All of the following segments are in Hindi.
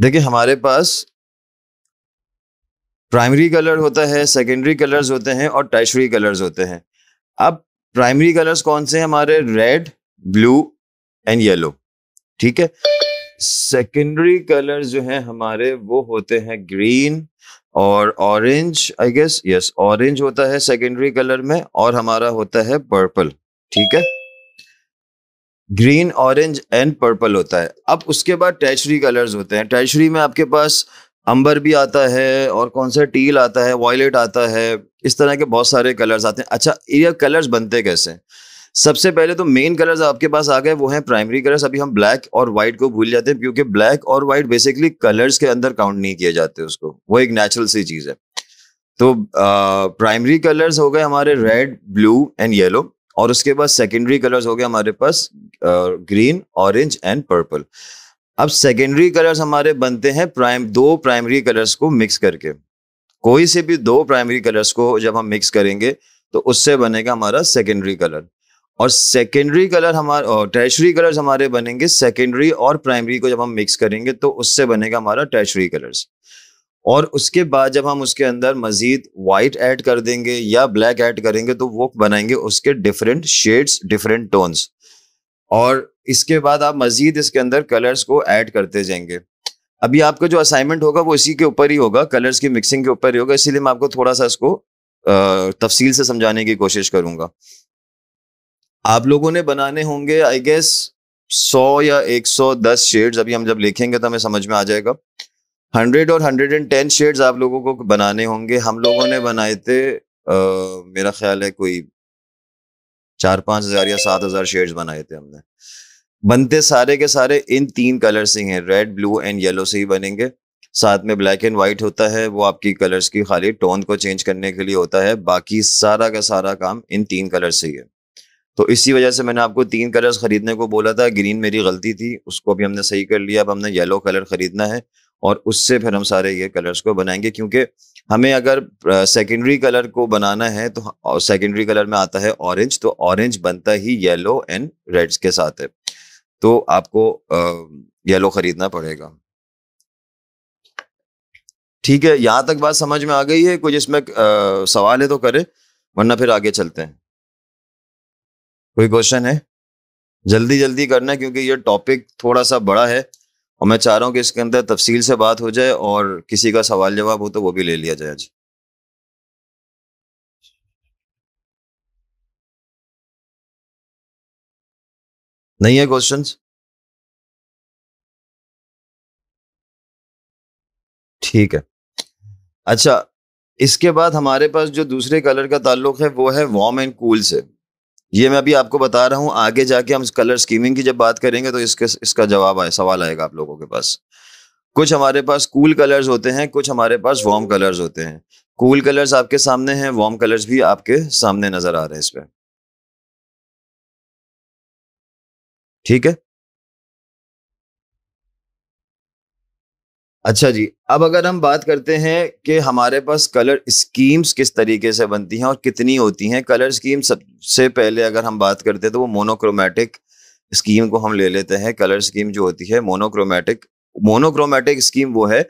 देखिए हमारे पास प्राइमरी कलर होता है सेकेंडरी कलर्स होते हैं और टर्शरी कलर्स होते हैं अब प्राइमरी कलर्स कौन से हैं हमारे रेड ब्लू एंड येलो ठीक है सेकेंडरी कलर्स जो हैं हमारे वो होते हैं ग्रीन और orange I guess yes orange होता है सेकेंडरी कलर में और हमारा होता है पर्पल ठीक है ग्रीन ऑरेंज एंड पर्पल होता है अब उसके बाद टैचरी कलर्स होते हैं टैचरी में आपके पास अंबर भी आता है और कौन सा टील आता है वॉयलेट आता है इस तरह के बहुत सारे कलर्स आते हैं अच्छा ये कलर्स बनते कैसे सबसे पहले तो मेन कलर्स आपके पास आ गए वो हैं प्राइमरी कलर्स अभी हम ब्लैक और वाइट को भूल जाते हैं क्योंकि ब्लैक और वाइट बेसिकली कलर्स के अंदर काउंट नहीं किए जाते उसको वो एक नेचुरल सी चीज़ है तो प्राइमरी कलर्स हो गए हमारे रेड ब्लू एंड येलो और उसके बाद सेकेंडरी कलर्स हो गए हमारे पास ग्रीन ऑरेंज एंड पर्पल अब सेकेंडरी कलर्स हमारे बनते हैं प्राइम दो प्राइमरी कलर्स को मिक्स करके कोई से भी दो प्राइमरी कलर्स को जब हम मिक्स करेंगे तो उससे बनेगा हमारा सेकेंडरी कलर और सेकेंडरी कलर हमारा टैशरी कलर्स हमारे बनेंगे सेकेंडरी और प्राइमरी को जब हम मिक्स करेंगे तो उससे बनेगा हमारा टैशरी कलर्स और उसके बाद जब हम उसके अंदर मजीद वाइट ऐड कर देंगे या ब्लैक ऐड करेंगे तो वो बनाएंगे उसके डिफरेंट शेड्स डिफरेंट टोन्स और इसके बाद आप मजीद इसके अंदर कलर्स को ऐड करते जाएंगे अभी आपका जो असाइनमेंट होगा वो इसी के ऊपर ही होगा कलर्स की मिक्सिंग के ऊपर ही होगा इसीलिए मैं आपको थोड़ा सा इसको तफसील से समझाने की कोशिश करूंगा आप लोगों ने बनाने होंगे आई गेस सौ या एक सौ दस शेड्स अभी हम जब लिखेंगे तो हमें समझ में आ जाएगा हंड्रेड और हंड्रेड एंड टेन शेड्स आप लोगों को बनाने होंगे हम लोगों ने बनाए थे आ, मेरा ख्याल है कोई चार पांच हजार या सात हजार शेड बनाए थे हमने बनते सारे के सारे इन तीन कलर से हैं रेड ब्लू एंड येलो से ही बनेंगे साथ में ब्लैक एंड वाइट होता है वो आपकी कलर्स की खाली टोन को चेंज करने के लिए होता है बाकी सारा का सारा काम इन तीन कलर से ही है तो इसी वजह से मैंने आपको तीन कलर्स खरीदने को बोला था ग्रीन मेरी गलती थी उसको भी हमने सही कर लिया अब हमने येलो कलर खरीदना है और उससे फिर हम सारे ये कलर्स को बनाएंगे क्योंकि हमें अगर सेकेंडरी कलर को बनाना है तो सेकेंडरी कलर में आता है ऑरेंज तो ऑरेंज बनता ही येलो एंड रेड्स के साथ है तो आपको येलो खरीदना पड़ेगा ठीक है यहां तक बात समझ में आ गई है कुछ इसमें सवाल है तो करे वरना फिर आगे चलते हैं कोई क्वेश्चन है जल्दी जल्दी करना क्योंकि ये टॉपिक थोड़ा सा बड़ा है और मैं चाह रहा हूँ कि इसके अंदर तफसील से बात हो जाए और किसी का सवाल जवाब हो तो वो भी ले लिया जाए आज नहीं है क्वेश्चन ठीक है अच्छा इसके बाद हमारे पास जो दूसरे कलर का ताल्लुक है वो है वार्म एंड कूल से ये मैं अभी आपको बता रहा हूँ आगे जाके हम कलर स्कीमिंग की जब बात करेंगे तो इसके इसका जवाब आए सवाल आएगा आप लोगों के पास कुछ हमारे पास कूल कलर्स होते हैं कुछ हमारे पास वार्म कलर्स होते हैं कूल कलर्स आपके सामने हैं वार्म कलर्स भी आपके सामने नजर आ रहे हैं इसमें ठीक है अच्छा जी अब अगर हम बात करते हैं कि हमारे पास कलर स्कीम्स किस तरीके से बनती हैं और कितनी होती हैं कलर स्कीम सबसे पहले अगर हम बात करते हैं तो वो मोनोक्रोमेटिक स्कीम को हम ले लेते हैं कलर स्कीम जो होती है मोनोक्रोमेटिक मोनोक्रोमेटिक स्कीम वो है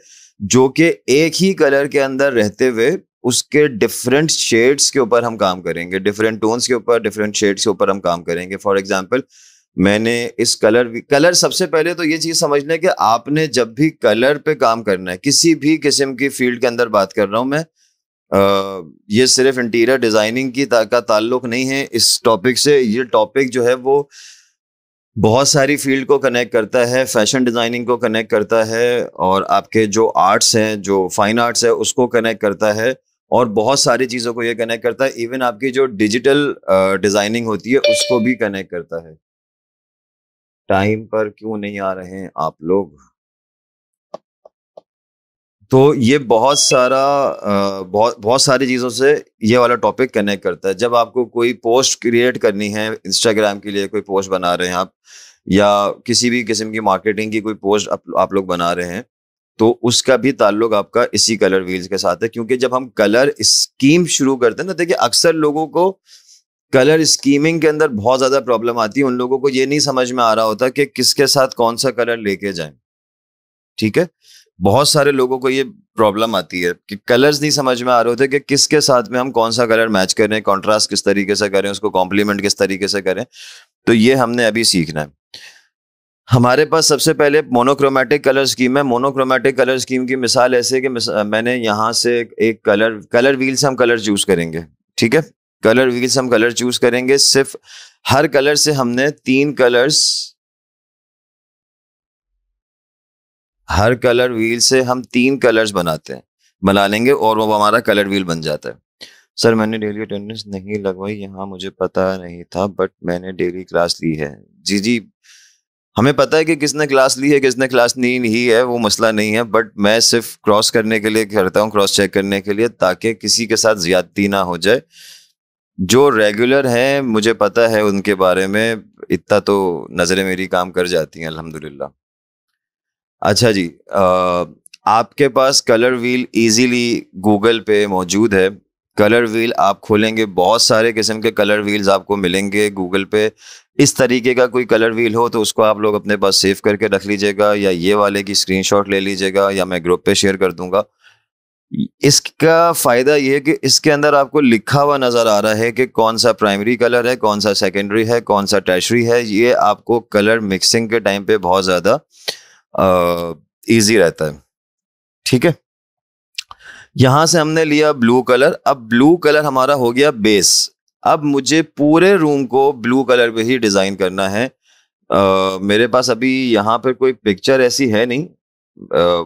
जो कि एक ही कलर के अंदर रहते हुए उसके डिफरेंट शेड्स के ऊपर हम काम करेंगे डिफरेंट टोन्स के ऊपर डिफरेंट शेड्स के ऊपर हम काम करेंगे फॉर एग्जाम्पल मैंने इस कलर कलर सबसे पहले तो ये चीज समझना है कि आपने जब भी कलर पे काम करना है किसी भी किस्म की फील्ड के अंदर बात कर रहा हूं मैं आ, ये सिर्फ इंटीरियर डिजाइनिंग की ता, का ताल्लुक नहीं है इस टॉपिक से ये टॉपिक जो है वो बहुत सारी फील्ड को कनेक्ट करता है फैशन डिजाइनिंग को कनेक्ट करता है और आपके जो आर्ट्स हैं जो फाइन आर्ट्स है उसको कनेक्ट करता है और बहुत सारी चीज़ों को ये कनेक्ट करता है इवन आपकी जो डिजिटल डिज़ाइनिंग होती है उसको भी कनेक्ट करता है टाइम पर क्यों नहीं आ रहे हैं आप लोग तो ये बहुत सारा बहुत बहुत सारी चीज़ों से ये वाला टॉपिक कनेक्ट करता है जब आपको कोई पोस्ट क्रिएट करनी है इंस्टाग्राम के लिए कोई पोस्ट बना रहे हैं आप या किसी भी किस्म की मार्केटिंग की कोई पोस्ट आप, आप लोग बना रहे हैं तो उसका भी ताल्लुक आपका इसी कलर व्हील्स के साथ है क्योंकि जब हम कलर स्कीम शुरू करते हैं ना तो देखिए अक्सर लोगों को कलर स्कीमिंग के अंदर बहुत ज़्यादा प्रॉब्लम आती है उन लोगों को ये नहीं समझ में आ रहा होता कि किसके साथ कौन सा कलर लेके जाए ठीक है बहुत सारे लोगों को ये प्रॉब्लम आती है कि कलर्स नहीं समझ में आ रहे होते कि किसके साथ में हम कौन सा कलर मैच करें कॉन्ट्रास्ट किस तरीके से करें उसको कॉम्प्लीमेंट किस तरीके से करें तो ये हमने अभी सीखना है हमारे पास सबसे पहले मोनोक्रोमेटिक कलर स्कीम है मोनोक्रोमेटिक कलर स्कीम की मिसाल ऐसे कि मैंने यहाँ से एक कलर कलर व्हील से हम कलर चूज करेंगे ठीक है कलर व्हील्स हम कलर चूज करेंगे सिर्फ हर कलर से हमने तीन कलर्स हर कलर व्हील से हम तीन कलर्स बनाते हैं बना लेंगे और वो हमारा कलर व्हील बन जाता है सर मैंने डेली अटेंडेंस नहीं लगवाई यहाँ मुझे पता नहीं था बट मैंने डेली क्लास ली है जी जी हमें पता है कि किसने क्लास ली है किसने क्लास नहीं ली है वो मसला नहीं है बट मैं सिर्फ क्रॉस करने के लिए करता हूँ क्रॉस चेक करने के लिए ताकि किसी के साथ ज्यादती ना हो जाए जो रेगुलर हैं मुझे पता है उनके बारे में इतना तो नज़रें मेरी काम कर जाती हैं अल्हम्दुलिल्लाह अच्छा जी आ, आपके पास कलर व्हील इजीली गूगल पे मौजूद है कलर व्हील आप खोलेंगे बहुत सारे किस्म के कलर व्हील्स आपको मिलेंगे गूगल पे इस तरीके का कोई कलर व्हील हो तो उसको आप लोग अपने पास सेव करके रख लीजिएगा या ये वाले की स्क्रीनशॉट ले लीजिएगा या मैं ग्रुप पे शेयर कर दूंगा इसका फायदा यह है कि इसके अंदर आपको लिखा हुआ नजर आ रहा है कि कौन सा प्राइमरी कलर है कौन सा सेकेंडरी है कौन सा टैशरी है ये आपको कलर मिक्सिंग के टाइम पे बहुत ज्यादा इजी रहता है ठीक है यहां से हमने लिया ब्लू कलर अब ब्लू कलर हमारा हो गया बेस अब मुझे पूरे रूम को ब्लू कलर पे ही डिजाइन करना है आ, मेरे पास अभी यहाँ पर कोई पिक्चर ऐसी है नहीं आ,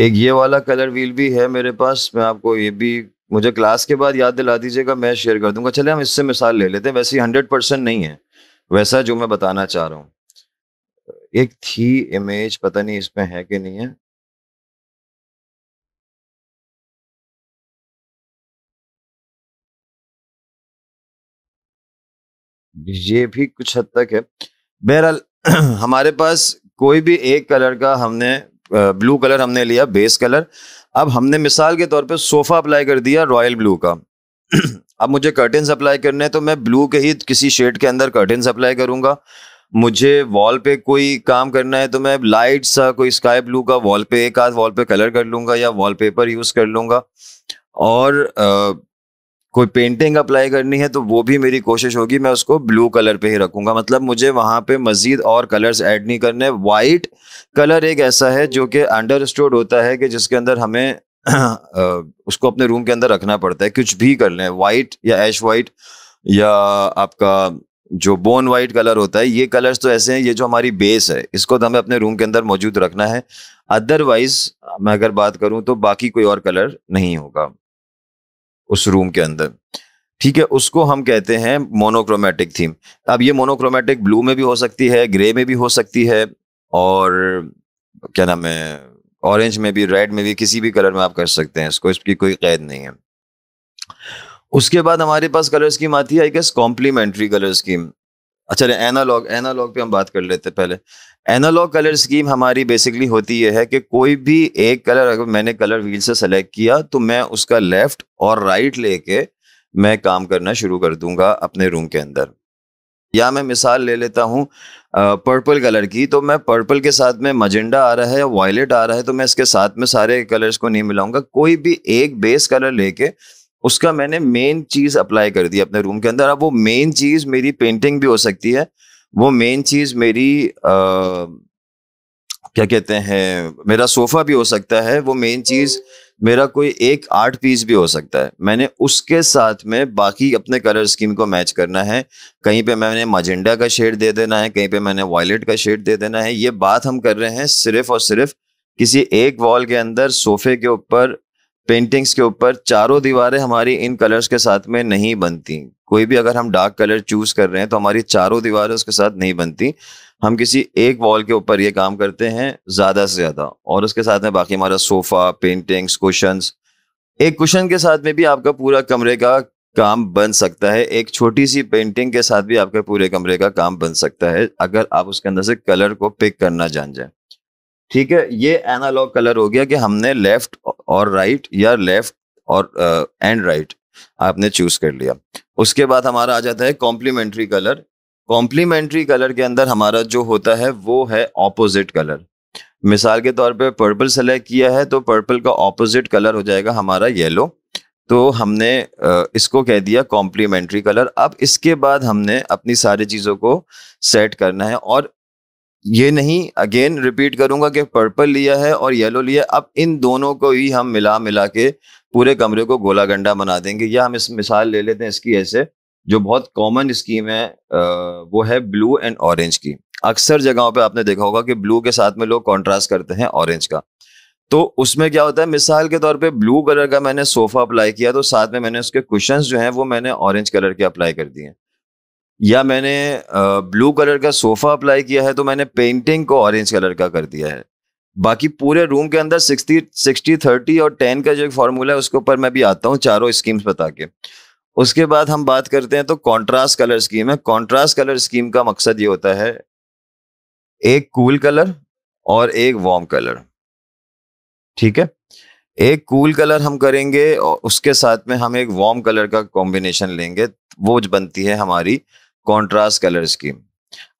एक ये वाला कलर व्हील भी है मेरे पास मैं आपको ये भी मुझे क्लास के बाद याद दिला दीजिएगा मैं शेयर कर दूंगा चले हम इससे मिसाल ले लेते हैं वैसे हंड्रेड परसेंट नहीं है वैसा जो मैं बताना चाह रहा हूँ एक थी इमेज पता नहीं इसमें है कि नहीं है ये भी कुछ हद तक है बहरहाल हमारे पास कोई भी एक कलर का हमने ब्लू कलर हमने लिया बेस कलर अब हमने मिसाल के तौर पे सोफ़ा अप्लाई कर दिया रॉयल ब्लू का अब मुझे कर्टन्स अप्लाई करने हैं तो मैं ब्लू के ही किसी शेड के अंदर कर्टन्स अप्लाई करूंगा मुझे वॉल पे कोई काम करना है तो मैं लाइट सा कोई स्काई ब्लू का वॉल पे एक आध वॉल पे कलर कर लूंगा या वॉलपेपर यूज़ कर लूंगा और कोई पेंटिंग अप्लाई करनी है तो वो भी मेरी कोशिश होगी मैं उसको ब्लू कलर पे ही रखूंगा मतलब मुझे वहां पे मज़ीद और कलर्स ऐड नहीं करने वाइट कलर एक ऐसा है जो कि अंडर होता है कि जिसके अंदर हमें उसको अपने रूम के अंदर रखना पड़ता है कुछ भी कर लें वाइट या एश वाइट या आपका जो बोन वाइट कलर होता है ये कलर्स तो ऐसे हैं ये जो हमारी बेस है इसको तो हमें अपने रूम के अंदर मौजूद रखना है अदरवाइज मैं अगर बात करूं तो बाकी कोई और कलर नहीं होगा उस रूम के अंदर ठीक है उसको हम कहते हैं मोनोक्रोमेटिक थीम अब ये मोनोक्रोमेटिक ब्लू में भी हो सकती है ग्रे में भी हो सकती है और क्या नाम है ऑरेंज में भी रेड में भी किसी भी कलर में आप कर सकते हैं इसको इसकी कोई कैद नहीं है उसके बाद हमारे पास कलर स्कीम आती है I guess complementary colour scheme अच्छा एनालॉग एनालॉग पे हम बात कर लेते हैं पहले एनालॉग कलर स्कीम हमारी बेसिकली होती यह है कि कोई भी एक कलर अगर मैंने कलर व्हील से सेलेक्ट किया तो मैं उसका लेफ्ट और राइट लेके मैं काम करना शुरू कर दूंगा अपने रूम के अंदर या मैं मिसाल ले लेता हूँ पर्पल कलर की तो मैं पर्पल के साथ में मजेंडा आ रहा है या वायलेट आ रहा है तो मैं इसके साथ में सारे कलर्स को नहीं मिलाऊंगा कोई भी एक बेस कलर लेके उसका मैंने मेन चीज अप्लाई कर दी अपने रूम के अंदर अब वो मेन चीज मेरी पेंटिंग भी हो सकती है वो मेन चीज मेरी आ, क्या कहते हैं मेरा सोफा भी हो सकता है वो मेन चीज मेरा कोई एक आर्ट पीस भी हो सकता है मैंने उसके साथ में बाकी अपने कलर स्कीम को मैच करना है कहीं पे मैंने मजेंडा का शेड दे देना है कहीं पे मैंने वॉयलेट का शेड दे देना है ये बात हम कर रहे हैं सिर्फ और सिर्फ किसी एक वॉल के अंदर सोफे के ऊपर पेंटिंग्स के ऊपर चारों दीवारें हमारी इन कलर्स के साथ में नहीं बनती कोई भी अगर हम डार्क कलर चूज कर रहे हैं तो हमारी चारों दीवारें उसके साथ नहीं बनती हम किसी एक वॉल के ऊपर ये काम करते हैं ज्यादा से ज्यादा और उसके साथ में बाकी हमारा सोफा पेंटिंग्स कुशंस एक कुशन के साथ में भी आपका पूरा कमरे का काम बन सकता है एक छोटी सी पेंटिंग के साथ भी आपके पूरे कमरे का काम बन सकता है अगर आप उसके अंदर से कलर को पिक करना जान जाए ठीक है ये एनालॉग कलर हो गया कि हमने लेफ्ट और राइट या लेफ्ट और एंड uh, राइट आपने चूज कर लिया उसके बाद हमारा आ जाता है कॉम्प्लीमेंट्री कलर कॉम्प्लीमेंट्री कलर के अंदर हमारा जो होता है वो है ऑपोजिट कलर मिसाल के तौर पे पर्पल सेलेक्ट किया है तो पर्पल का ऑपोजिट कलर हो जाएगा हमारा येलो तो हमने इसको कह दिया कॉम्प्लीमेंट्री कलर अब इसके बाद हमने अपनी सारी चीज़ों को सेट करना है और ये नहीं अगेन रिपीट करूंगा कि पर्पल लिया है और येलो लिया अब इन दोनों को ही हम मिला मिला के पूरे कमरे को गोला गंडा बना देंगे या हम इस मिसाल ले लेते हैं इसकी ऐसे जो बहुत कॉमन स्कीम है वो है ब्लू एंड ऑरेंज की अक्सर जगहों पे आपने देखा होगा कि ब्लू के साथ में लोग कॉन्ट्रास्ट करते हैं ऑरेंज का तो उसमें क्या होता है मिसाल के तौर पे ब्लू कलर का मैंने सोफा अप्लाई किया तो साथ में मैंने उसके क्वेश्चन जो हैं वो मैंने ऑरेंज कलर के अप्लाई कर दिए या मैंने ब्लू कलर का सोफा अप्लाई किया है तो मैंने पेंटिंग को ऑरेंज कलर का कर दिया है बाकी पूरे रूम के अंदर सिक्सटी सिक्सटी थर्टी और टेन का जो फॉर्मूला है उसके ऊपर मैं भी आता हूँ चारों स्कीम्स बता के उसके बाद हम बात करते हैं तो कॉन्ट्रास्ट कलर स्कीम है कॉन्ट्रास्ट कलर स्कीम का मकसद ये होता है एक कूल कलर और एक वार्म कलर ठीक है एक कूल कलर हम करेंगे और उसके साथ में हम एक वार्म कलर का कॉम्बिनेशन लेंगे वो बनती है हमारी कॉन्ट्रास्ट कलर स्कीम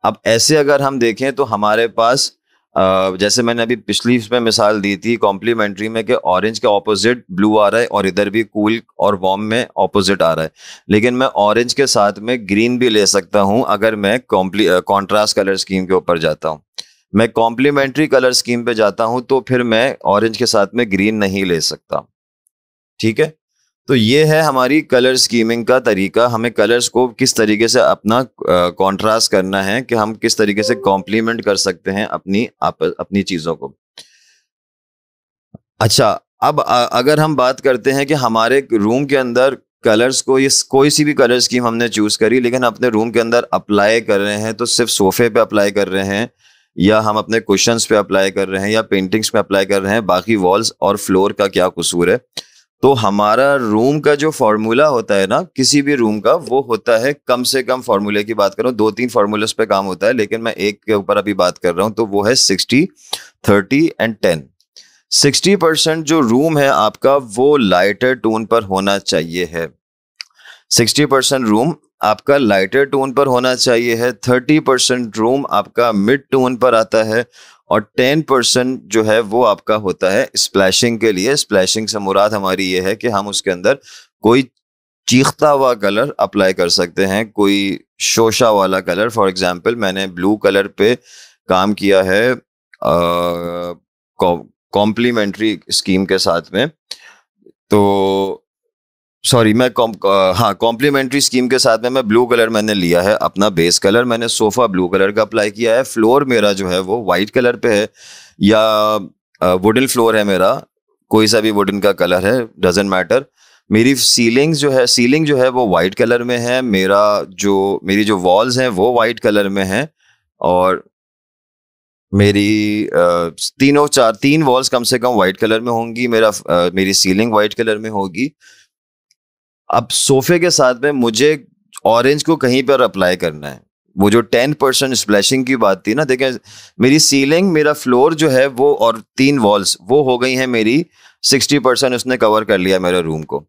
अब ऐसे अगर हम देखें तो हमारे पास जैसे मैंने अभी पिछली इसमें मिसाल दी थी कॉम्प्लीमेंट्री में कि ऑरेंज के ऑपोजिट ब्लू आ रहा है और इधर भी कूल और वार्म में ऑपोजिट आ रहा है लेकिन मैं ऑरेंज के साथ में ग्रीन भी ले सकता हूं अगर मैं कॉम्प्ली कॉन्ट्रास्ट कलर स्कीम के ऊपर जाता हूं मैं कॉम्प्लीमेंट्री कलर स्कीम पे जाता हूं तो फिर मैं ऑरेंज के साथ में ग्रीन नहीं ले सकता ठीक है तो ये है हमारी कलर स्कीमिंग का तरीका हमें कलर्स को किस तरीके से अपना कंट्रास्ट करना है कि हम किस तरीके से कॉम्प्लीमेंट कर सकते हैं अपनी आप, अपनी चीज़ों को अच्छा अब अगर हम बात करते हैं कि हमारे रूम के अंदर कलर्स को ये कोई सी भी कलर स्कीम हमने चूज करी लेकिन अपने रूम के अंदर अप्लाई कर रहे हैं तो सिर्फ सोफे पे अप्लाई कर रहे हैं या हम अपने क्वेश्चंस पे अप्लाई कर रहे हैं या पेंटिंग्स पे अप्लाई कर रहे हैं बाकी वॉल्स और फ्लोर का क्या कसूर है तो हमारा रूम का जो फॉर्मूला होता है ना किसी भी रूम का वो होता है कम से कम फॉर्मूले की बात करूँ दो तीन फॉर्मूलाज पे काम होता है लेकिन मैं एक के ऊपर अभी बात कर रहा हूँ तो वो है sixty thirty and ten sixty percent जो रूम है आपका वो लाइटर टोन पर होना चाहिए है सिक्सटी परसेंट रूम आपका लाइटर टोन पर होना चाहिए है थर्टी परसेंट रूम आपका मिड टोन पर आता है और टेन परसेंट जो है वो आपका होता है स्प्लैशिंग के लिए स्प्लैशिंग से मुराद हमारी ये है कि हम उसके अंदर कोई चीखता हुआ कलर अप्लाई कर सकते हैं कोई शोशा वाला कलर फॉर एग्जांपल मैंने ब्लू कलर पे काम किया है कॉम्प्लीमेंट्री स्कीम के साथ में तो सॉरी मैं कॉम uh, हाँ कॉम्प्लीमेंट्री स्कीम के साथ में मैं ब्लू कलर मैंने लिया है अपना बेस कलर मैंने सोफ़ा ब्लू कलर का अप्लाई किया है फ्लोर मेरा जो है वो वाइट कलर पे है या वुडन uh, फ्लोर है मेरा कोई सा भी वुडन का कलर है डजेंट मैटर मेरी सीलिंग जो है सीलिंग जो है वो वाइट कलर में है मेरा जो मेरी जो वॉल्स हैं वो वाइट कलर में हैं और मेरी uh, तीनों चार तीन वॉल्स कम से कम वाइट कलर में होंगी मेरा मेरी सीलिंग वाइट कलर में होगी अब सोफे के साथ में मुझे ऑरेंज को कहीं पर अप्लाई करना है वो जो टेन परसेंट स्प्लैशिंग की बात थी ना देखें मेरी सीलिंग मेरा फ्लोर जो है वो और तीन वॉल्स वो हो गई हैं मेरी सिक्सटी परसेंट उसने कवर कर लिया मेरे रूम को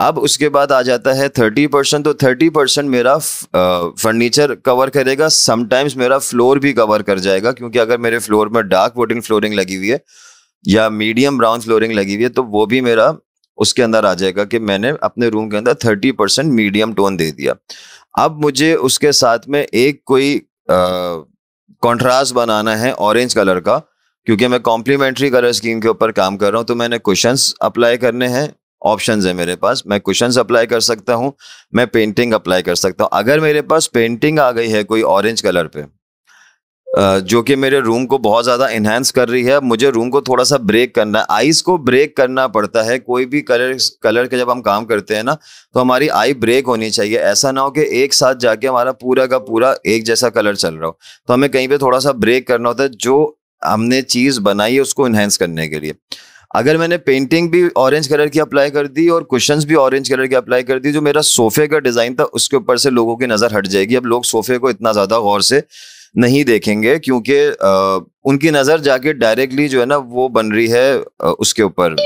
अब उसके बाद आ जाता है थर्टी परसेंट तो थर्टी परसेंट मेरा फर्नीचर कवर करेगा समटाइम्स मेरा फ्लोर भी कवर कर जाएगा क्योंकि अगर मेरे फ्लोर में डार्क वोटिंग फ्लोरिंग लगी हुई है या मीडियम ब्राउन फ्लोरिंग लगी हुई है तो वो भी मेरा उसके अंदर आ जाएगा कि मैंने अपने रूम के अंदर थर्टी परसेंट मीडियम टोन दे दिया अब मुझे उसके साथ में एक कोई कॉन्ट्रास्ट बनाना है ऑरेंज कलर का क्योंकि मैं कॉम्प्लीमेंट्री कलर स्कीम के ऊपर काम कर रहा हूँ तो मैंने क्वेश्चन अप्लाई करने हैं ऑप्शन है मेरे पास मैं क्वेश्चन अप्लाई कर सकता हूँ मैं पेंटिंग अप्लाई कर सकता हूँ अगर मेरे पास पेंटिंग आ गई है कोई ऑरेंज कलर पे जो कि मेरे रूम को बहुत ज़्यादा इन्हेंस कर रही है मुझे रूम को थोड़ा सा ब्रेक करना है आईज को ब्रेक करना पड़ता है कोई भी कलर कलर के जब हम काम करते हैं ना तो हमारी आई ब्रेक होनी चाहिए ऐसा ना हो कि एक साथ जाके हमारा पूरा का पूरा एक जैसा कलर चल रहा हो तो हमें कहीं पे थोड़ा सा ब्रेक करना होता है जो हमने चीज़ बनाई है उसको इन्हेंस करने के लिए अगर मैंने पेंटिंग भी ऑरेंज कलर की अप्लाई कर दी और क्वेश्चन भी ऑरेंज कलर की अप्लाई कर दी जो मेरा सोफे का डिजाइन था उसके ऊपर से लोगों की नजर हट जाएगी अब लोग सोफे को इतना ज्यादा गौर से नहीं देखेंगे क्योंकि उनकी नजर जाके डायरेक्टली जो है ना वो बन रही है उसके ऊपर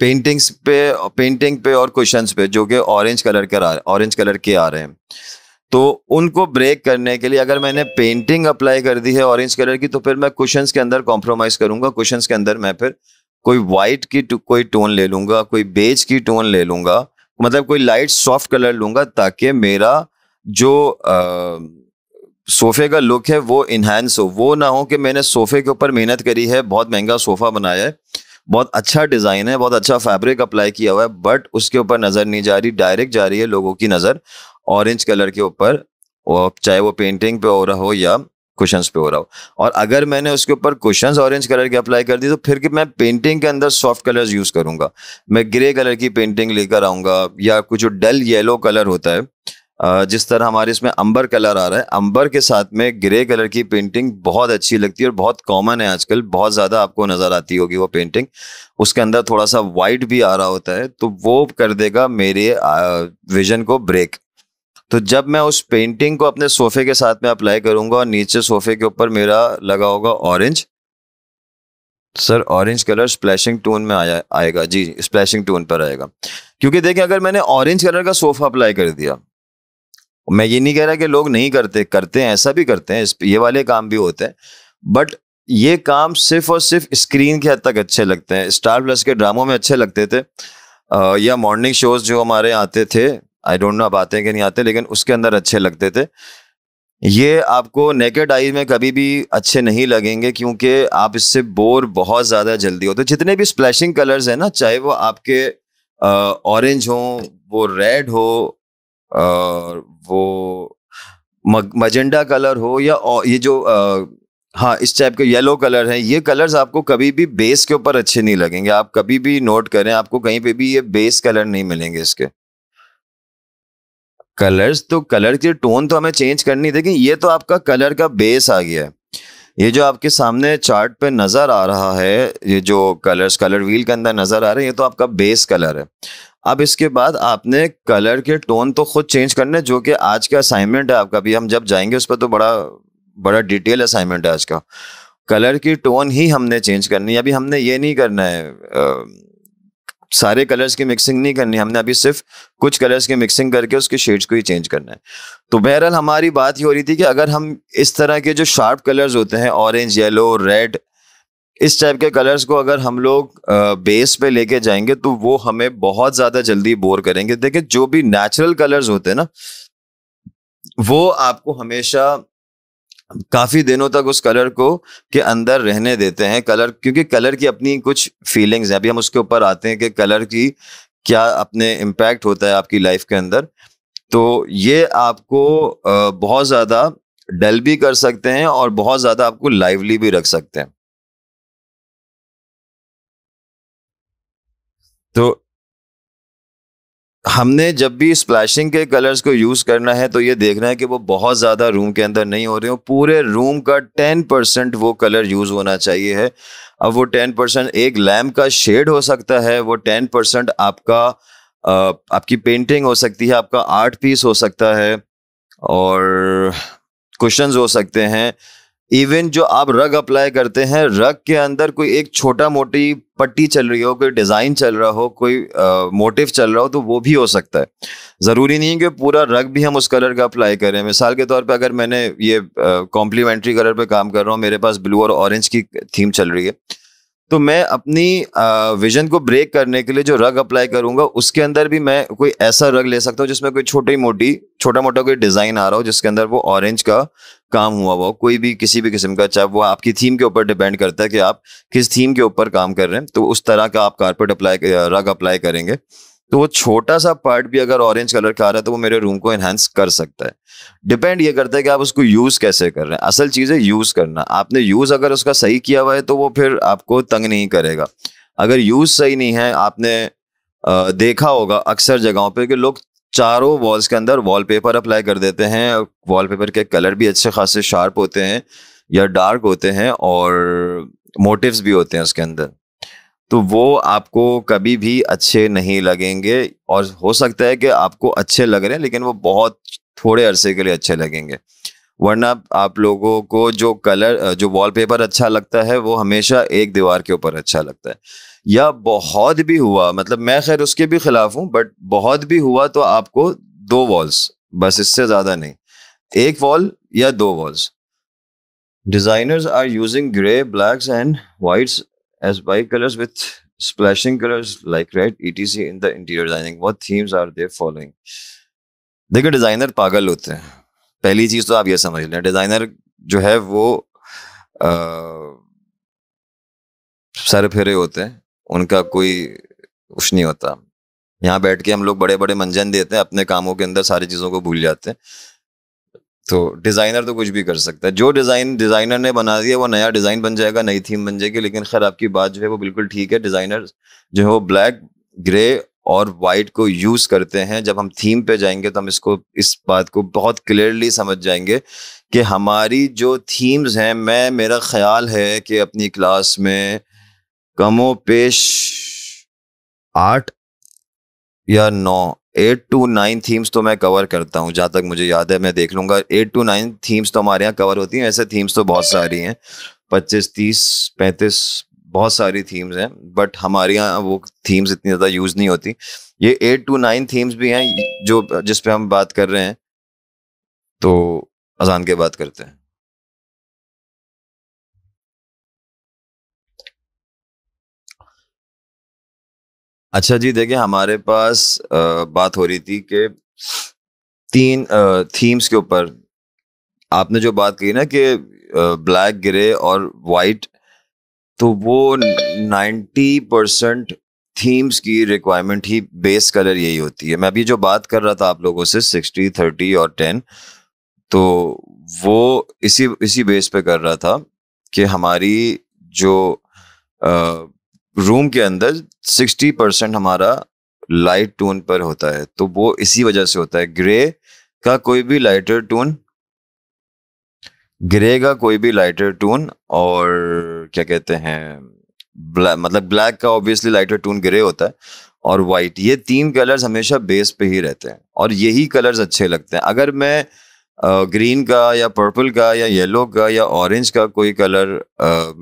पेंटिंग्स पे पेंटिंग पे और क्वेश्चंस पे जो कि ऑरेंज कलर के ऑरेंज कलर के आ रहे हैं तो उनको ब्रेक करने के लिए अगर मैंने पेंटिंग अप्लाई कर दी है ऑरेंज कलर की तो फिर मैं क्वेश्चन के अंदर कॉम्प्रोमाइज करूंगा क्वेश्चन के अंदर मैं फिर कोई व्हाइट की कोई टोन ले लूंगा कोई बेज की टोन ले लूंगा मतलब कोई लाइट सॉफ्ट कलर लूंगा ताकि मेरा जो आ, सोफे का लुक है वो इन्हेंस हो वो ना हो कि मैंने सोफे के ऊपर मेहनत करी है बहुत महंगा सोफा बनाया है बहुत अच्छा डिज़ाइन है बहुत अच्छा फैब्रिक अप्लाई किया हुआ है बट उसके ऊपर नज़र नहीं जा रही डायरेक्ट जा रही है लोगों की नज़र ऑरेंज कलर के ऊपर चाहे वो पेंटिंग पे हो रहा हो या क्वेश्चन पे हो रहा हो और अगर मैंने उसके ऊपर क्वेश्चन ऑरेंज कलर के अप्लाई कर दी तो फिर कि मैं पेंटिंग के अंदर सॉफ्ट कलर्स यूज़ करूंगा मैं ग्रे कलर की पेंटिंग लेकर आऊंगा या कुछ डल येलो कलर होता है जिस तरह हमारे इसमें अंबर कलर आ रहा है अंबर के साथ में ग्रे कलर की पेंटिंग बहुत अच्छी लगती है और बहुत कॉमन है आजकल बहुत ज़्यादा आपको नज़र आती होगी वो पेंटिंग उसके अंदर थोड़ा सा वाइट भी आ रहा होता है तो वो कर देगा मेरे विजन को ब्रेक तो जब मैं उस पेंटिंग को अपने सोफे के साथ में अप्लाई करूंगा और नीचे सोफे के ऊपर मेरा लगा होगा orange sir orange colour splashing tone में आया आएगा जी स्प्लैशिंग टोन पर आएगा क्योंकि देखें अगर मैंने ऑरेंज कलर का सोफा अप्लाई कर दिया मैं ये नहीं कह रहा कि लोग नहीं करते करते हैं ऐसा भी करते हैं ये वाले काम भी होते हैं बट ये काम सिर्फ और सिर्फ स्क्रीन के हद तक अच्छे लगते हैं स्टार प्लस के ड्रामों में अच्छे लगते थे आ, या मॉर्निंग शोज जो हमारे आते थे आई डोंट नो अब आते हैं कि नहीं आते लेकिन उसके अंदर अच्छे लगते थे ये आपको नेकेड आई में कभी भी अच्छे नहीं लगेंगे क्योंकि आप इससे बोर बहुत ज़्यादा जल्दी होते जितने भी स्प्लैशिंग कलर्स हैं ना चाहे वो आपके ऑरेंज हो वो रेड हो आ, वो मजेंडा कलर हो या ये जो आ, हाँ इस टाइप के येलो कलर हैं ये कलर्स आपको कभी भी बेस के ऊपर अच्छे नहीं लगेंगे आप कभी भी नोट करें आपको कहीं पे भी ये बेस कलर नहीं मिलेंगे इसके कलर्स तो कलर के टोन तो हमें चेंज करनी थी कि ये तो आपका कलर का बेस आ गया है ये जो आपके सामने चार्ट पे नज़र आ रहा है ये जो कलर्स कलर व्हील के अंदर नज़र आ रहे हैं ये तो आपका बेस कलर है अब इसके बाद आपने कलर के टोन तो खुद चेंज करने जो कि आज का असाइनमेंट है आपका भी हम जब जाएंगे उस पर तो बड़ा बड़ा डिटेल असाइनमेंट है आज का कलर की टोन ही हमने चेंज करनी है अभी हमने ये नहीं करना है सारे कलर्स की मिक्सिंग नहीं करनी हमने अभी सिर्फ कुछ कलर्स की मिक्सिंग करके उसके शेड्स को ही चेंज करना है तो बहरहाल हमारी बात ये हो रही थी कि अगर हम इस तरह के जो शार्प कलर्स होते हैं ऑरेंज येलो रेड इस टाइप के कलर्स को अगर हम लोग बेस पे लेके जाएंगे तो वो हमें बहुत ज़्यादा जल्दी बोर करेंगे देखिए जो भी नेचुरल कलर्स होते हैं ना वो आपको हमेशा काफ़ी दिनों तक उस कलर को के अंदर रहने देते हैं कलर क्योंकि कलर की अपनी कुछ फीलिंग्स हैं अभी हम उसके ऊपर आते हैं कि कलर की क्या अपने इम्पैक्ट होता है आपकी लाइफ के अंदर तो ये आपको बहुत ज़्यादा डल भी कर सकते हैं और बहुत ज़्यादा आपको लाइवली भी रख सकते हैं तो हमने जब भी स्प्लैशिंग के कलर्स को यूज़ करना है तो ये देखना है कि वो बहुत ज़्यादा रूम के अंदर नहीं हो रहे हो पूरे रूम का टेन परसेंट वो कलर यूज़ होना चाहिए है अब वो टेन परसेंट एक लैम्प का शेड हो सकता है वो टेन परसेंट आपका आपकी पेंटिंग हो सकती है आपका आर्ट पीस हो सकता है और क्वेश्चन हो सकते हैं इवन जो आप रग अप्लाई करते हैं रग के अंदर कोई एक छोटा मोटी पट्टी चल रही हो कोई डिज़ाइन चल रहा हो कोई मोटिव चल रहा हो तो वो भी हो सकता है ज़रूरी नहीं है कि पूरा रग भी हम उस कलर का अप्लाई करें मिसाल के तौर पे अगर मैंने ये कॉम्प्लीमेंट्री कलर पे काम कर रहा हूँ मेरे पास ब्लू और ऑरेंज की थीम चल रही है तो मैं अपनी विजन को ब्रेक करने के लिए जो रग अप्लाई करूंगा उसके अंदर भी मैं कोई ऐसा रग ले सकता हूँ जिसमें कोई छोटी मोटी छोटा मोटा कोई डिज़ाइन आ रहा हो जिसके अंदर वो ऑरेंज का काम हुआ हुआ कोई भी किसी भी किस्म का चाहे वो आपकी थीम के ऊपर डिपेंड करता है कि आप किस थीम के ऊपर काम कर रहे हैं तो उस तरह का आप कारपेट अप्लाई रग अप्लाई करेंगे तो वो छोटा सा पार्ट भी अगर ऑरेंज कलर का आ रहा है तो वो मेरे रूम को एनहेंस कर सकता है डिपेंड ये करता है कि आप उसको यूज कैसे कर रहे हैं असल चीज है यूज करना आपने यूज अगर उसका सही किया हुआ है तो वो फिर आपको तंग नहीं करेगा अगर यूज सही नहीं है आपने आ, देखा होगा अक्सर जगहों पर कि लोग चारों वॉल्स के अंदर वॉलपेपर अप्लाई कर देते हैं वॉलपेपर के कलर भी अच्छे खासे शार्प होते हैं या डार्क होते हैं और मोटिव्स भी होते हैं उसके अंदर तो वो आपको कभी भी अच्छे नहीं लगेंगे और हो सकता है कि आपको अच्छे लग रहे हैं लेकिन वो बहुत थोड़े अरसे के लिए अच्छे लगेंगे वरना आप लोगों को जो कलर जो वॉलपेपर अच्छा लगता है वो हमेशा एक दीवार के ऊपर अच्छा लगता है या बहुत भी हुआ मतलब मैं खैर उसके भी खिलाफ हूं बट बहुत भी हुआ तो आपको दो वॉल्स बस इससे ज्यादा नहीं एक वॉल या दो walls designers are using grey blacks and whites as white colours with splashing colors like red etc in the interior designing what themes are they following देखिए डिजाइनर पागल होते हैं पहली चीज तो आप ये समझ लें डिजाइनर जो है वो आ, सर फेरे होते हैं उनका कोई कुछ नहीं होता यहाँ बैठ के हम लोग बड़े बड़े मंजन देते हैं अपने कामों के अंदर सारी चीज़ों को भूल जाते हैं तो डिज़ाइनर तो कुछ भी कर सकता है जो डिज़ाइन डिज़ाइनर ने बना दिया वो नया डिज़ाइन बन जाएगा नई थीम बन जाएगी लेकिन खैर आपकी बात जो है वो बिल्कुल ठीक है डिज़ाइनर जो है वो ब्लैक ग्रे और वाइट को यूज़ करते हैं जब हम थीम पे जाएंगे तो हम इसको इस बात को बहुत क्लियरली समझ जाएंगे कि हमारी जो थीम्स हैं मैं मेरा ख्याल है कि अपनी क्लास में कमो पेश आठ या नौ एट टू नाइन थीम्स तो मैं कवर करता हूँ जहाँ तक मुझे याद है मैं देख लूंगा एट टू नाइन थीम्स तो हमारे यहाँ कवर होती हैं ऐसे थीम्स तो बहुत सारी हैं पच्चीस तीस पैंतीस बहुत सारी थीम्स हैं बट हमारे यहाँ वो थीम्स इतनी ज़्यादा यूज़ नहीं होती ये एट टू नाइन थीम्स भी हैं जो जिसपे हम बात कर रहे हैं तो अजान के बात करते हैं अच्छा जी देखिए हमारे पास आ, बात हो रही थी कि तीन आ, थीम्स के ऊपर आपने जो बात कही ना कि ब्लैक ग्रे और वाइट तो वो नाइन्टी परसेंट थीम्स की रिक्वायरमेंट ही बेस कलर यही होती है मैं अभी जो बात कर रहा था आप लोगों से सिक्सटी थर्टी और टेन तो वो इसी इसी बेस पे कर रहा था कि हमारी जो आ, रूम के अंदर सिक्सटी परसेंट हमारा लाइट टोन पर होता है तो वो इसी वजह से होता है ग्रे का कोई भी लाइटर टोन ग्रे का कोई भी लाइटर टोन और क्या कहते हैं ब्लैक मतलब ब्लैक का ऑब्वियसली लाइटर टोन ग्रे होता है और वाइट ये तीन कलर्स हमेशा बेस पे ही रहते हैं और यही कलर्स अच्छे लगते हैं अगर मैं ग्रीन का या पर्पल का या येलो का या ऑरेंज का कोई कलर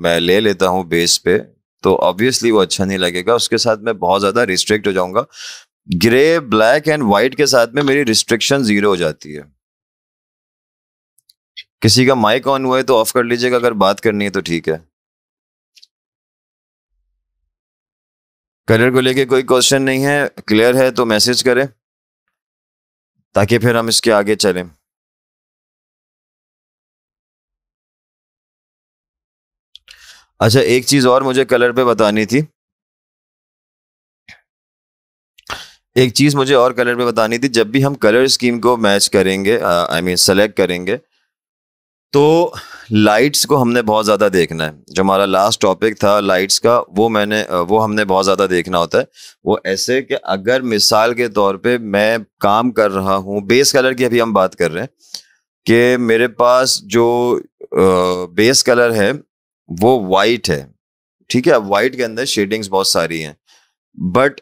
मैं ले लेता हूँ बेस पे तो ऑब्वियसली वो अच्छा नहीं लगेगा उसके साथ मैं बहुत ज्यादा रिस्ट्रिक्ट हो जाऊंगा ग्रे ब्लैक एंड वाइट के साथ में मेरी रिस्ट्रिक्शन जीरो हो जाती है किसी का माइक ऑन हुआ है तो ऑफ कर लीजिएगा अगर बात करनी है तो ठीक है करियर को लेके कोई क्वेश्चन नहीं है क्लियर है तो मैसेज करें ताकि फिर हम इसके आगे चलें अच्छा एक चीज और मुझे कलर पे बतानी थी एक चीज मुझे और कलर पे बतानी थी जब भी हम कलर स्कीम को मैच करेंगे आई मीन सेलेक्ट करेंगे तो लाइट्स को हमने बहुत ज़्यादा देखना है जो हमारा लास्ट टॉपिक था लाइट्स का वो मैंने वो हमने बहुत ज़्यादा देखना होता है वो ऐसे कि अगर मिसाल के तौर पे मैं काम कर रहा हूँ बेस कलर की अभी हम बात कर रहे हैं कि मेरे पास जो बेस कलर है वो वाइट है ठीक है वाइट के अंदर शेडिंग्स बहुत सारी हैं बट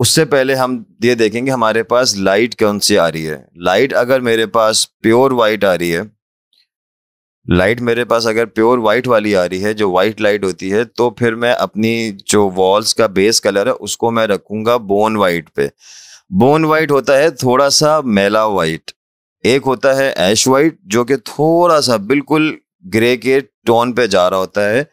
उससे पहले हम ये देखेंगे हमारे पास लाइट कौन सी आ रही है लाइट अगर मेरे पास प्योर वाइट आ रही है लाइट मेरे पास अगर प्योर वाइट वाली आ रही है जो वाइट लाइट होती है तो फिर मैं अपनी जो वॉल्स का बेस कलर है उसको मैं रखूंगा बोन वाइट पे बोन वाइट होता है थोड़ा सा मेला वाइट एक होता है एश वाइट जो कि थोड़ा सा बिल्कुल ग्रे के टोन पे जा रहा होता है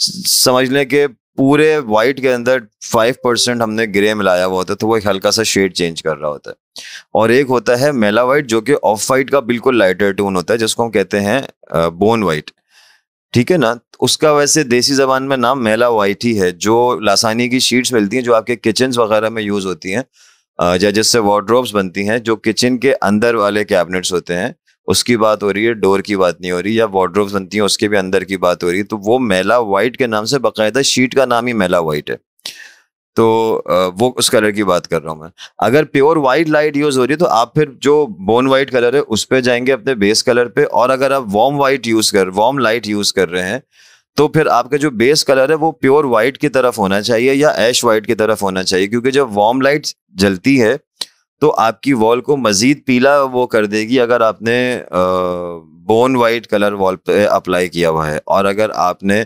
समझ लें कि पूरे वाइट के अंदर फाइव परसेंट हमने ग्रे मिलाया हुआ होता है तो वो एक हल्का सा शेड चेंज कर रहा होता है और एक होता है मेला वाइट जो कि ऑफ वाइट का बिल्कुल लाइटर टोन होता है जिसको हम कहते हैं बोन वाइट ठीक है ना उसका वैसे देसी जबान में नाम मेला वाइट ही है जो लासानी की शीट्स मिलती हैं जो आपके किचन वगैरह में यूज होती हैं या जिससे वार्ड्रोब्स बनती हैं जो किचन के अंदर वाले कैबिनेट्स होते हैं उसकी बात हो रही है डोर की बात नहीं हो रही या वार्ड्रोव बनती हैं उसके भी अंदर की बात हो रही है तो वो मेला वाइट के नाम से बाकायदा शीट का नाम ही मेला वाइट है तो वो उस कलर की बात कर रहा हूँ मैं अगर प्योर वाइट लाइट यूज़ हो रही है तो आप फिर जो बोन वाइट कलर है उस पर जाएंगे अपने बेस कलर पे और अगर आप वार्म वाइट यूज़ कर वार्म लाइट यूज़ कर रहे हैं तो फिर आपका जो बेस कलर है वो प्योर वाइट की तरफ होना चाहिए या एश वाइट की तरफ होना चाहिए क्योंकि जब वार्म लाइट जलती है तो आपकी वॉल को मजीद पीला वो कर देगी अगर आपने बोन वाइट कलर वॉल पे अप्लाई किया हुआ है और अगर आपने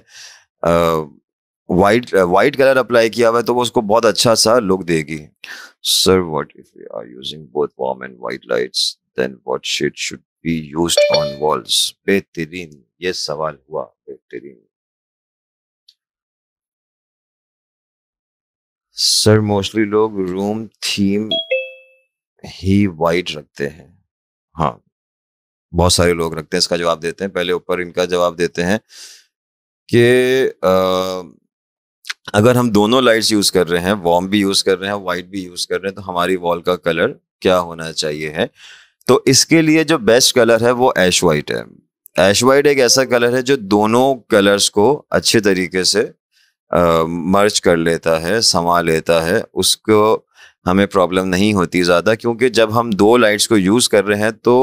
वाइट वाइट कलर अप्लाई किया हुआ है तो वो उसको बहुत अच्छा सा लुक देगी sir what if you are using both warm and white lights then what shade should be used on walls बेहतरीन ये सवाल हुआ बेहतरीन सर मोस्टली लोग रूम थीम ही वाइड रखते हैं हाँ बहुत सारे लोग रखते हैं इसका जवाब देते हैं पहले ऊपर इनका जवाब देते हैं कि अगर हम दोनों लाइट्स यूज़ कर रहे हैं वॉम भी यूज़ कर रहे हैं वाइट भी यूज़ कर रहे हैं तो हमारी वॉल का कलर क्या होना चाहिए है तो इसके लिए जो बेस्ट कलर है वो ऐश वाइट है एश वाइट एक ऐसा कलर है जो दोनों कलर्स को अच्छे तरीके से मर्ज कर लेता है समा लेता है उसको हमें प्रॉब्लम नहीं होती ज़्यादा क्योंकि जब हम दो लाइट्स को यूज़ कर रहे हैं तो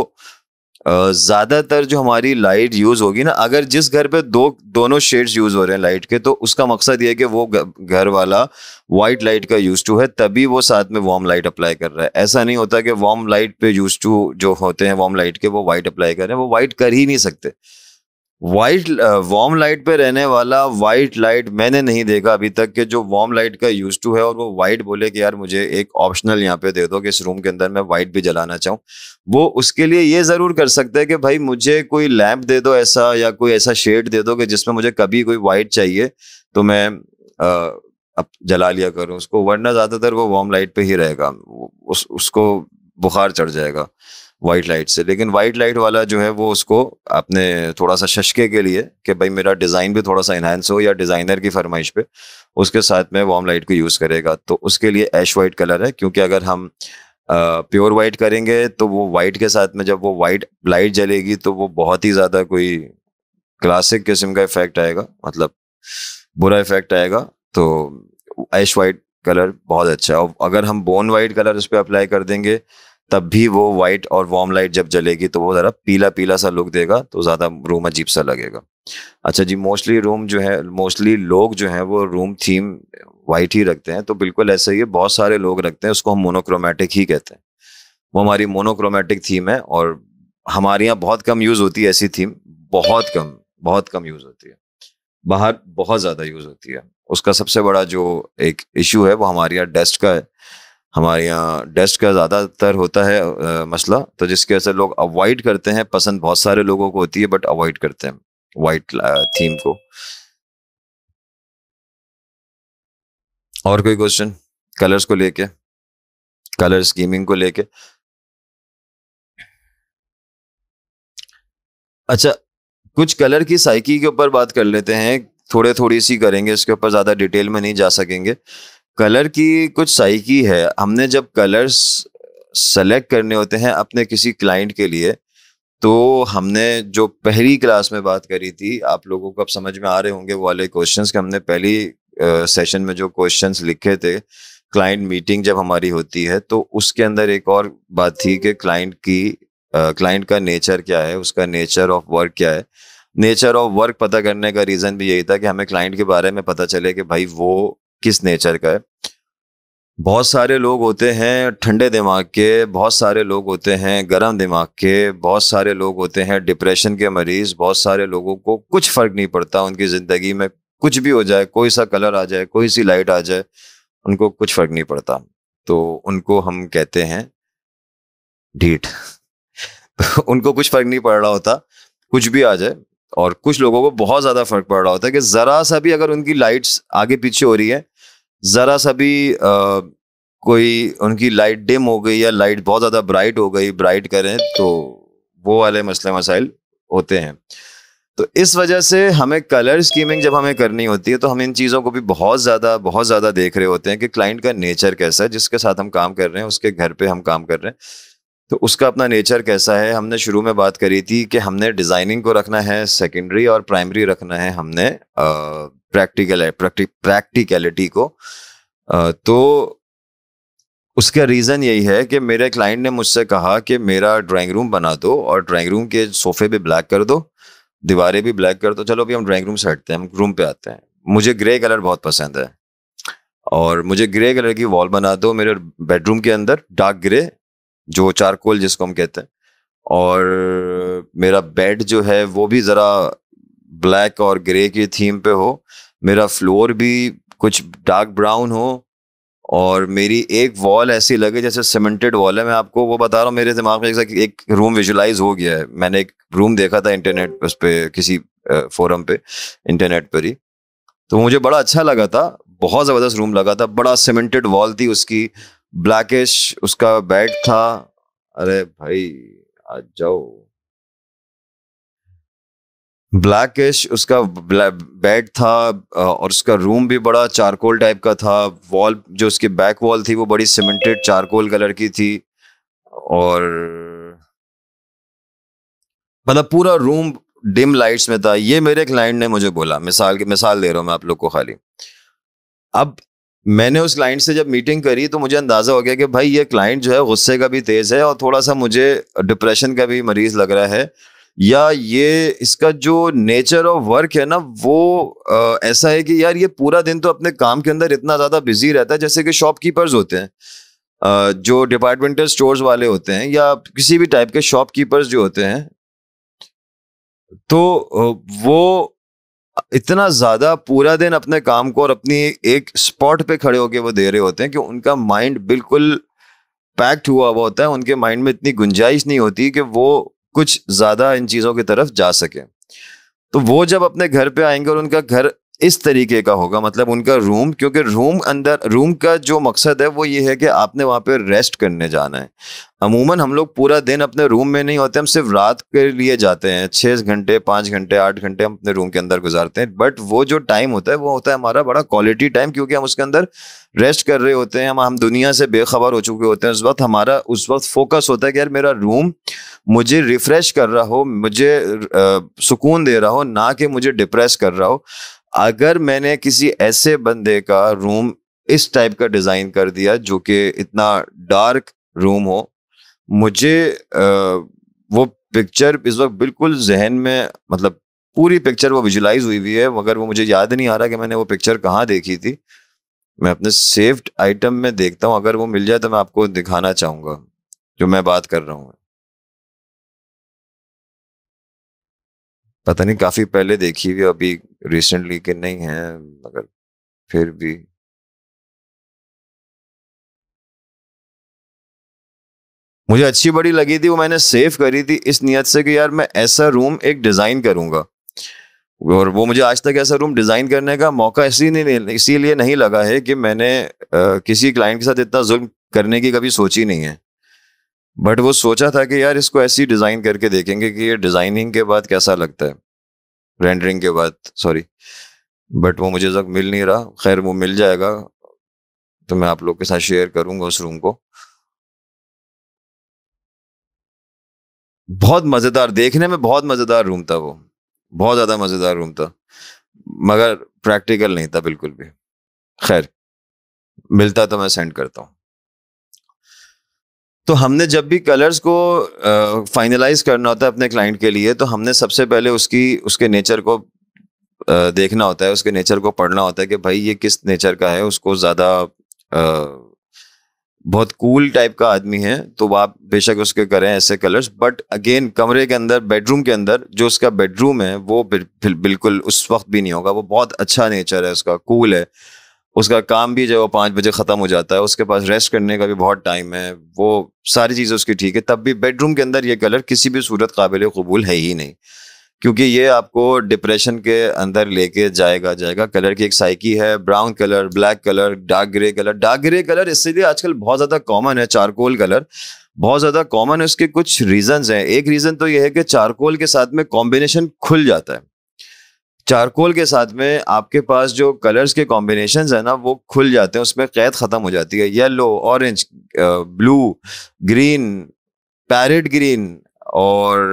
ज़्यादातर जो हमारी लाइट यूज़ होगी ना अगर जिस घर पे दो दोनों शेड्स यूज़ हो रहे हैं लाइट के तो उसका मकसद ये है कि वो घर वाला वाइट लाइट का यूज़ टू है तभी वो साथ में वार्म लाइट अप्लाई कर रहा है ऐसा नहीं होता कि वार्म लाइट पे यूज़ टू जो होते हैं वार्म लाइट के वो वाइट अप्लाई कर रहे हैं वो वाइट कर ही नहीं सकते वाइट वार्म लाइट पे रहने वाला वाइट लाइट मैंने नहीं देखा अभी तक कि जो वार्म लाइट का यूज टू है और वो वाइट बोले कि यार मुझे एक ऑप्शनल यहाँ पे दे दो कि इस रूम के अंदर मैं वाइट भी जलाना चाहूँ वो उसके लिए ये ज़रूर कर सकते हैं कि भाई मुझे कोई लैम्प दे दो ऐसा या कोई ऐसा शेड दे दो कि जिसमें मुझे कभी कोई वाइट चाहिए तो मैं आ, अब जला लिया करूँ उसको वरना ज़्यादातर वो वार्म लाइट पे ही रहेगा उस, उसको बुखार चढ़ जाएगा वाइट लाइट से लेकिन वाइट लाइट वाला जो है वो उसको अपने थोड़ा सा शशके के लिए कि भाई मेरा डिज़ाइन भी थोड़ा सा इन्हांस हो या डिज़ाइनर की फरमाइश पे उसके साथ में वार्म लाइट को यूज़ करेगा तो उसके लिए एश वाइट कलर है क्योंकि अगर हम प्योर वाइट करेंगे तो वो वाइट के साथ में जब वो वाइट लाइट जलेगी तो वो बहुत ही ज़्यादा कोई क्लासिक किस्म का इफेक्ट आएगा मतलब बुरा इफेक्ट आएगा तो ऐश वाइट कलर बहुत अच्छा है और अगर हम बोन वाइट कलर उस पर अप्लाई कर देंगे तब भी वो व्हाइट और वार्म लाइट जब जलेगी तो वो ज़रा पीला पीला सा लुक देगा तो ज़्यादा रूम अजीब सा लगेगा अच्छा जी मोस्टली रूम जो है मोस्टली लोग जो हैं वो रूम थीम वाइट ही रखते हैं तो बिल्कुल ऐसा ही है बहुत सारे लोग रखते हैं उसको हम मोनोक्रोमेटिक ही कहते हैं वो हमारी मोनोक्रोमेटिक थीम है और हमारे यहाँ बहुत कम यूज़ होती है ऐसी थीम बहुत कम बहुत कम यूज़ होती है बाहर बहुत ज़्यादा यूज़ होती है उसका सबसे बड़ा जो एक इशू है वो हमारे यहाँ डस्ट का है हमारे यहाँ डस्ट का ज़्यादातर होता है आ, मसला तो जिसके वजह से लोग अवॉइड करते हैं पसंद बहुत सारे लोगों को होती है बट अवॉइड करते हैं वाइट थीम को और कोई क्वेश्चन कलर्स को लेके कलर स्कीमिंग को लेके अच्छा कुछ कलर की साइकी के ऊपर बात कर लेते हैं थोड़े थोड़ी सी करेंगे इसके ऊपर ज़्यादा डिटेल में नहीं जा सकेंगे कलर की कुछ की है हमने जब कलर्स सेलेक्ट करने होते हैं अपने किसी क्लाइंट के लिए तो हमने जो पहली क्लास में बात करी थी आप लोगों को अब समझ में आ रहे होंगे वो वाले क्वेश्चंस के हमने पहली सेशन में जो क्वेश्चंस लिखे थे क्लाइंट मीटिंग जब हमारी होती है तो उसके अंदर एक और बात थी कि क्लाइंट की क्लाइंट का नेचर क्या है उसका नेचर ऑफ वर्क क्या है नेचर ऑफ वर्क पता करने का रीज़न भी यही था कि हमें क्लाइंट के बारे में पता चले कि भाई वो किस नेचर का है बहुत सारे लोग होते हैं ठंडे दिमाग के बहुत सारे लोग होते हैं गर्म दिमाग के बहुत सारे लोग होते हैं डिप्रेशन के मरीज बहुत सारे लोगों को कुछ फर्क नहीं पड़ता उनकी ज़िंदगी में कुछ भी हो जाए कोई सा कलर आ जाए कोई सी लाइट आ जाए उनको कुछ फर्क नहीं पड़ता तो उनको हम कहते हैं ढीठ उनको कुछ फर्क नहीं पड़ रहा होता कुछ भी आ जाए और कुछ लोगों को बहुत ज़्यादा फर्क पड़ रहा होता है कि ज़रा सा भी अगर उनकी लाइट्स आगे पीछे हो रही है ज़रा सा भी आ, कोई उनकी लाइट डिम हो गई या लाइट बहुत ज़्यादा ब्राइट हो गई ब्राइट करें तो वो वाले मसले मसाइल होते हैं तो इस वजह से हमें कलर स्कीमिंग जब हमें करनी होती है तो हम इन चीज़ों को भी बहुत ज़्यादा बहुत ज़्यादा देख रहे होते हैं कि क्लाइंट का नेचर कैसा है जिसके साथ हम काम कर रहे हैं उसके घर पे हम काम कर रहे हैं तो उसका अपना नेचर कैसा है हमने शुरू में बात करी थी कि हमने डिज़ाइनिंग को रखना है सेकेंडरी और प्राइमरी रखना है हमने प्रैक्टिकल प्रैक्टिकलिटी को आ, तो उसका रीज़न यही है कि मेरे क्लाइंट ने मुझसे कहा कि मेरा ड्राइंग रूम बना दो और ड्राइंग रूम के सोफे भी ब्लैक कर दो दीवारें भी ब्लैक कर दो चलो अभी हम ड्राइंग रूम से हटते हैं हम रूम पे आते हैं मुझे ग्रे कलर बहुत पसंद है और मुझे ग्रे कलर की वॉल बना दो मेरे बेडरूम के अंदर डार्क ग्रे जो चारकोल जिसको हम कहते हैं और मेरा बेड जो है वो भी ज़रा ब्लैक और ग्रे की थीम पे हो मेरा फ्लोर भी कुछ डार्क ब्राउन हो और मेरी एक वॉल ऐसी लगे जैसे सीमेंटेड वॉल है मैं आपको वो बता रहा हूँ मेरे दिमाग में एक, एक रूम विजुलाइज हो गया है मैंने एक रूम देखा था इंटरनेट उस पर किसी फोरम पे इंटरनेट पर ही तो मुझे बड़ा अच्छा लगा था बहुत ज़बरदस्त रूम लगा था बड़ा सीमेंटेड वॉल थी उसकी ब्लैकिश उसका बैग था अरे भाई आज जाओ ब्लैकिश उसका बेड था और उसका रूम भी बड़ा चारकोल टाइप का था वॉल जो उसकी बैक वॉल थी वो बड़ी सीमेंटेड चारकोल कलर की थी और मतलब पूरा रूम डिम लाइट्स में था ये मेरे क्लाइंट ने मुझे बोला मिसाल की मिसाल दे रहा हूं मैं आप लोग को खाली अब मैंने उस क्लाइंट से जब मीटिंग करी तो मुझे अंदाज़ा हो गया कि भाई ये क्लाइंट जो है गुस्से का भी तेज़ है और थोड़ा सा मुझे डिप्रेशन का भी मरीज लग रहा है या ये इसका जो नेचर ऑफ वर्क है ना वो आ, ऐसा है कि यार ये पूरा दिन तो अपने काम के अंदर इतना ज़्यादा बिजी रहता है जैसे कि शॉपकीपर्स होते हैं आ, जो डिपार्टमेंटल स्टोर्स वाले होते हैं या किसी भी टाइप के शॉपकीपर्स जो होते हैं तो वो इतना ज़्यादा पूरा दिन अपने काम को और अपनी एक स्पॉट पे खड़े होके वो दे रहे होते हैं कि उनका माइंड बिल्कुल पैक्ड हुआ हुआ होता है उनके माइंड में इतनी गुंजाइश नहीं होती कि वो कुछ ज़्यादा इन चीज़ों की तरफ जा सके तो वो जब अपने घर पे आएंगे और उनका घर इस तरीके का होगा मतलब उनका रूम क्योंकि रूम अंदर रूम का जो मकसद है वो ये है कि आपने वहाँ पे रेस्ट करने जाना है अमूमन हम लोग पूरा दिन अपने रूम में नहीं होते हम सिर्फ रात के लिए जाते हैं छः घंटे पाँच घंटे आठ घंटे हम अपने रूम के अंदर गुजारते हैं बट वो जो टाइम होता है वो होता है हमारा बड़ा क्वालिटी टाइम क्योंकि हम उसके अंदर रेस्ट कर रहे होते हैं हम हम दुनिया से बेखबर हो चुके होते हैं उस वक्त हमारा उस वक्त फोकस होता है कि यार मेरा रूम मुझे रिफ्रेश कर रहा हो मुझे सुकून दे रहा हो ना कि मुझे डिप्रेस कर रहा हो अगर मैंने किसी ऐसे बंदे का रूम इस टाइप का डिज़ाइन कर दिया जो कि इतना डार्क रूम हो मुझे आ, वो पिक्चर इस वक्त बिल्कुल जहन में मतलब पूरी पिक्चर वो विजुलाइज हुई हुई है मगर वो मुझे याद नहीं आ रहा कि मैंने वो पिक्चर कहाँ देखी थी मैं अपने सेफ्ट आइटम में देखता हूँ अगर वो मिल जाए तो मैं आपको दिखाना चाहूँगा जो मैं बात कर रहा हूँ पता नहीं काफी पहले देखी हुई अभी रिसेंटली कि नहीं है मगर फिर भी मुझे अच्छी बड़ी लगी थी वो मैंने सेव करी थी इस नियत से कि यार मैं ऐसा रूम एक डिजाइन करूंगा और वो मुझे आज तक ऐसा रूम डिजाइन करने का मौका इसीलिए इसीलिए नहीं लगा है कि मैंने आ, किसी क्लाइंट के साथ इतना जुल्म करने की कभी सोची नहीं है बट वो सोचा था कि यार इसको ऐसी डिज़ाइन करके देखेंगे कि ये डिज़ाइनिंग के बाद कैसा लगता है रेंडरिंग के बाद सॉरी बट वो मुझे तक मिल नहीं रहा खैर वो मिल जाएगा तो मैं आप लोग के साथ शेयर करूंगा उस रूम को बहुत मज़ेदार देखने में बहुत मज़ेदार रूम था वो बहुत ज़्यादा मज़ेदार रूम था मगर प्रैक्टिकल नहीं था बिल्कुल भी खैर मिलता तो मैं सेंड करता हूँ तो हमने जब भी कलर्स को फाइनलाइज करना होता है अपने क्लाइंट के लिए तो हमने सबसे पहले उसकी उसके नेचर को देखना होता है उसके नेचर को पढ़ना होता है कि भाई ये किस नेचर का है उसको ज़्यादा बहुत कूल cool टाइप का आदमी है तो आप बेशक उसके करें ऐसे कलर्स बट अगेन कमरे के अंदर बेडरूम के अंदर जो उसका बेडरूम है वो बिल्कुल उस वक्त भी नहीं होगा वो बहुत अच्छा नेचर है उसका कूल cool है उसका काम भी जो है वो पाँच बजे ख़त्म हो जाता है उसके पास रेस्ट करने का भी बहुत टाइम है वो सारी चीज़ें उसकी ठीक है तब भी बेडरूम के अंदर ये कलर किसी भी सूरत काबिल कबूल है ही नहीं क्योंकि ये आपको डिप्रेशन के अंदर लेके जाएगा जाएगा कलर की एक साइकी है brown colour black colour dark grey colour dark grey colour इसलिए आजकल बहुत ज़्यादा कॉमन है चारकोल कलर बहुत ज़्यादा कॉमन है उसके कुछ रीजंस हैं एक रीज़न तो ये है कि चारकोल के साथ में कॉम्बिनेशन खुल जाता है चारकोल के साथ में आपके पास जो कलर्स के कॉम्बिनेशन है ना वो खुल जाते हैं उसमें कैद ख़त्म हो जाती है yellow orange blue green parrot green और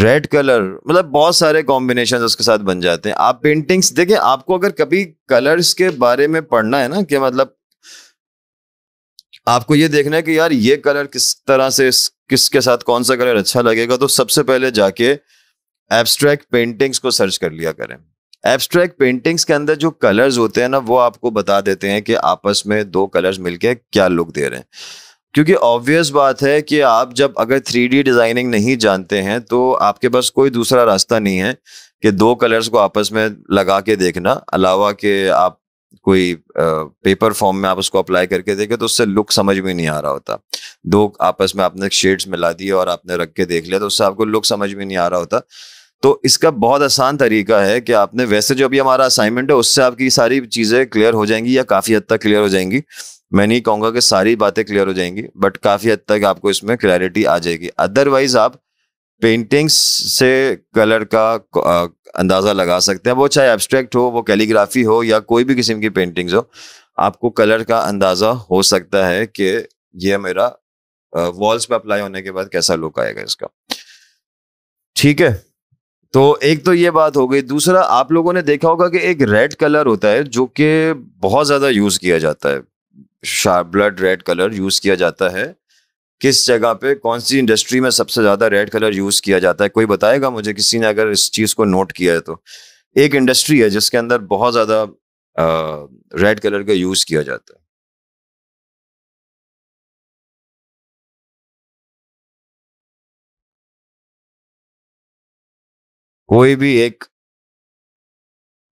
रेड कलर मतलब बहुत सारे कॉम्बिनेशन उसके साथ बन जाते हैं आप पेंटिंग्स देखें आपको अगर कभी कलर्स के बारे में पढ़ना है ना कि मतलब आपको ये देखना है कि यार ये कलर किस तरह से किसके साथ कौन सा कलर अच्छा लगेगा तो सबसे पहले जाके एब्स्ट्रैक्ट पेंटिंग्स को सर्च कर लिया करें एब्स्ट्रैक्ट पेंटिंग्स के अंदर जो कलर्स होते हैं ना वो आपको बता देते हैं कि आपस में दो कलर्स मिलके क्या लुक दे रहे हैं क्योंकि ऑब्वियस बात है कि आप जब अगर थ्री डिज़ाइनिंग नहीं जानते हैं तो आपके पास कोई दूसरा रास्ता नहीं है कि दो कलर्स को आपस में लगा के देखना अलावा कि आप कोई पेपर फॉर्म में आप उसको अप्लाई करके देखे तो उससे लुक समझ में नहीं आ रहा होता दो आपस में आपने शेड्स मिला दिए और आपने रख के देख लिया तो उससे आपको लुक समझ में नहीं आ रहा होता तो इसका बहुत आसान तरीका है कि आपने वैसे जो अभी हमारा असाइनमेंट है उससे आपकी सारी चीज़ें क्लियर हो जाएंगी या काफ़ी हद तक क्लियर हो जाएंगी मैं नहीं कहूंगा कि सारी बातें क्लियर हो जाएंगी बट काफ़ी हद तक आपको इसमें क्लैरिटी आ जाएगी अदरवाइज आप पेंटिंग्स से कलर का अंदाज़ा लगा सकते हैं वो चाहे एब्स्ट्रैक्ट हो वो कैलीग्राफी हो या कोई भी किस्म की पेंटिंग्स हो आपको कलर का अंदाज़ा हो सकता है कि यह मेरा वॉल्स पे अप्लाई होने के बाद कैसा लुक आएगा इसका ठीक है तो एक तो ये बात हो गई दूसरा आप लोगों ने देखा होगा कि एक रेड कलर होता है जो कि बहुत ज़्यादा यूज़ किया जाता है sharp blood red colour use किया जाता है किस जगह पे कौन सी इंडस्ट्री में सबसे ज़्यादा रेड कलर यूज़ किया जाता है कोई बताएगा मुझे किसी ने अगर इस चीज़ को नोट किया है तो एक इंडस्ट्री है जिसके अंदर बहुत ज़्यादा रेड कलर का यूज़ किया जाता है कोई भी एक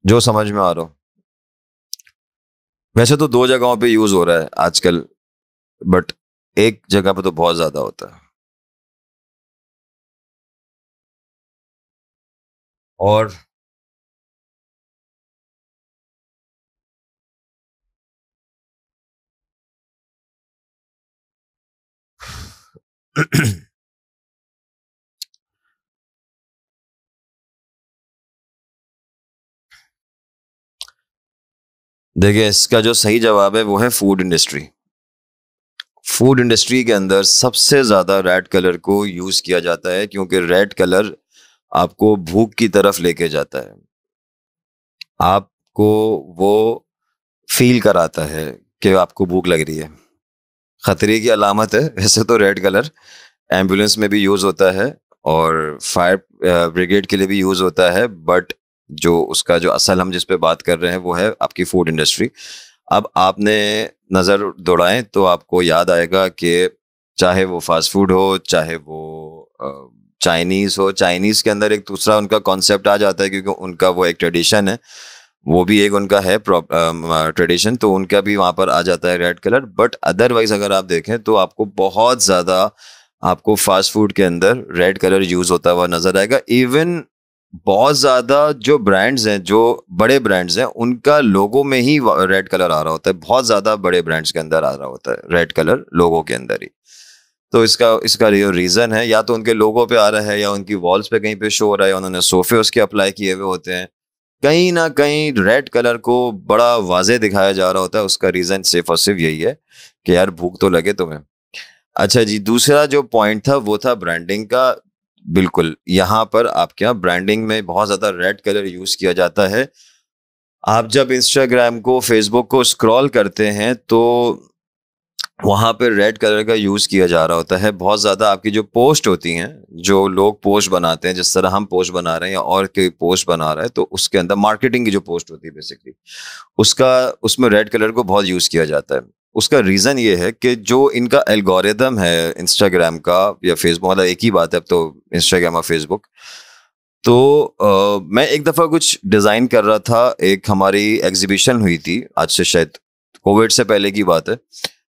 जो समझ में आ रहा हो वैसे तो दो जगहों पे यूज हो रहा है आजकल बट एक जगह पे तो बहुत ज्यादा होता है और देखिए इसका जो सही जवाब है वो है फूड इंडस्ट्री फूड इंडस्ट्री के अंदर सबसे ज़्यादा रेड कलर को यूज़ किया जाता है क्योंकि रेड कलर आपको भूख की तरफ लेके जाता है आपको वो फील कराता है कि आपको भूख लग रही है ख़तरे की अलामत है वैसे तो रेड कलर एम्बुलेंस में भी यूज़ होता है और फायर ब्रिगेड के लिए भी यूज़ होता है बट जो उसका जो असल हम जिस पे बात कर रहे हैं वो है आपकी फूड इंडस्ट्री अब आपने नज़र दौड़ाएं तो आपको याद आएगा कि चाहे वो फास्ट फूड हो चाहे वो चाइनीज़ हो चाइनीज़ के अंदर एक दूसरा उनका कॉन्सेप्ट आ जाता है क्योंकि उनका वो एक ट्रेडिशन है वो भी एक उनका है ट्रेडिशन तो उनका भी वहाँ पर आ जाता है रेड कलर बट अदरवाइज अगर आप देखें तो आपको बहुत ज़्यादा आपको फास्ट फूड के अंदर रेड कलर यूज़ होता हुआ नज़र आएगा इवन बहुत ज्यादा जो ब्रांड्स हैं जो बड़े ब्रांड्स हैं उनका लोगो में ही रेड कलर आ रहा होता है बहुत ज्यादा बड़े ब्रांड्स के अंदर आ रहा होता है रेड कलर लोगो के अंदर ही तो इसका इसका रीजन है या तो उनके लोगों पे आ रहा है या उनकी वॉल्स पे कहीं पे शो हो रहा है उन्होंने सोफे उसके अप्लाई किए हुए होते हैं कहीं ना कहीं रेड कलर को बड़ा वाजे दिखाया जा रहा होता है उसका रीजन सिर्फ और सिर्फ यही है कि यार भूख तो लगे तुम्हें अच्छा जी दूसरा जो पॉइंट था वो था ब्रांडिंग का बिल्कुल यहाँ पर आपके यहाँ ब्रांडिंग में बहुत ज़्यादा रेड कलर यूज़ किया जाता है आप जब इंस्टाग्राम को फेसबुक को स्क्रॉल करते हैं तो वहाँ पर रेड कलर का यूज़ किया जा रहा होता है बहुत ज़्यादा आपकी जो पोस्ट होती हैं जो लोग पोस्ट बनाते हैं जिस तरह हम पोस्ट बना रहे हैं या और कोई पोस्ट बना रहा है तो उसके अंदर मार्केटिंग की जो पोस्ट होती है बेसिकली उसका उसमें रेड कलर को बहुत यूज़ किया जाता है उसका रीज़न ये है कि जो इनका एल्गोरिदम है इंस्टाग्राम का या फेसबुक मतलब एक ही बात है अब तो इंस्टाग्राम और फेसबुक तो आ, मैं एक दफ़ा कुछ डिज़ाइन कर रहा था एक हमारी एग्जीबिशन हुई थी आज से शायद कोविड से पहले की बात है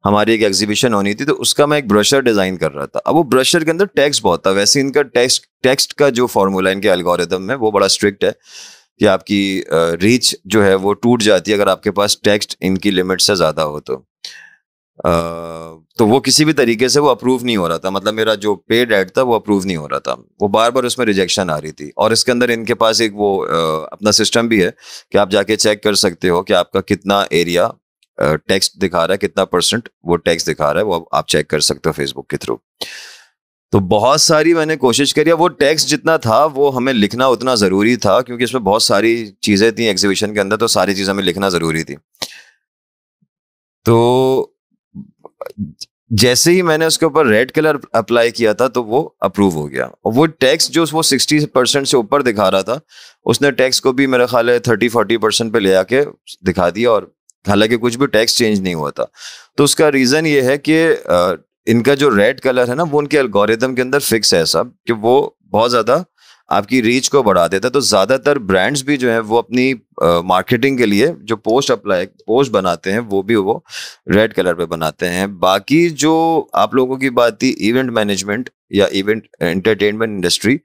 हमारी एक एग्जीबिशन होनी थी तो उसका मैं एक ब्रशर डिज़ाइन कर रहा था अब वो ब्रशर के अंदर टेक्स्ट बहुत था वैसे इनका टेक्स्ट टेक्स्ट का जो फार्मूला इनके एल्गोरिदम है वो बड़ा स्ट्रिक्ट है कि आपकी रीच जो है वो टूट जाती है अगर आपके पास टेक्स्ट इनकी लिमिट से ज़्यादा हो तो तो वो किसी भी तरीके से वो अप्रूव नहीं हो रहा था मतलब मेरा जो पेड एड था वो अप्रूव नहीं हो रहा था वो बार बार उसमें रिजेक्शन आ रही थी और इसके अंदर इनके पास एक वो अपना सिस्टम भी है कि आप जाके चेक कर सकते हो कि आपका कितना एरिया टैक्स दिखा रहा है कितना परसेंट वो टैक्स दिखा रहा है वो आप चेक कर सकते हो फेसबुक के थ्रू तो बहुत सारी मैंने कोशिश करी वो टैक्स जितना था वो हमें लिखना उतना ज़रूरी था क्योंकि इसमें बहुत सारी चीज़ें थी एग्जीबिशन के अंदर तो सारी चीज़ हमें लिखना ज़रूरी थी तो जैसे ही मैंने उसके ऊपर रेड कलर अप्लाई किया था तो वो अप्रूव हो गया और वो टैक्स जो वो सिक्सटी परसेंट से ऊपर दिखा रहा था उसने टैक्स को भी मेरा ख्याल है थर्टी फोर्टी परसेंट पे ले आके दिखा दिया और हालांकि कुछ भी टैक्स चेंज नहीं हुआ था तो उसका रीज़न ये है कि इनका जो रेड कलर है ना वो उनके एल्गोरिदम के अंदर फिक्स है सब कि वो बहुत ज़्यादा आपकी रीच को बढ़ा देता है तो ज़्यादातर ब्रांड्स भी जो है वो अपनी मार्केटिंग के लिए जो पोस्ट अप्लाई पोस्ट बनाते हैं वो भी वो रेड कलर पे बनाते हैं बाकी जो आप लोगों की बात थी इवेंट मैनेजमेंट या इवेंट एंटरटेनमेंट इंडस्ट्री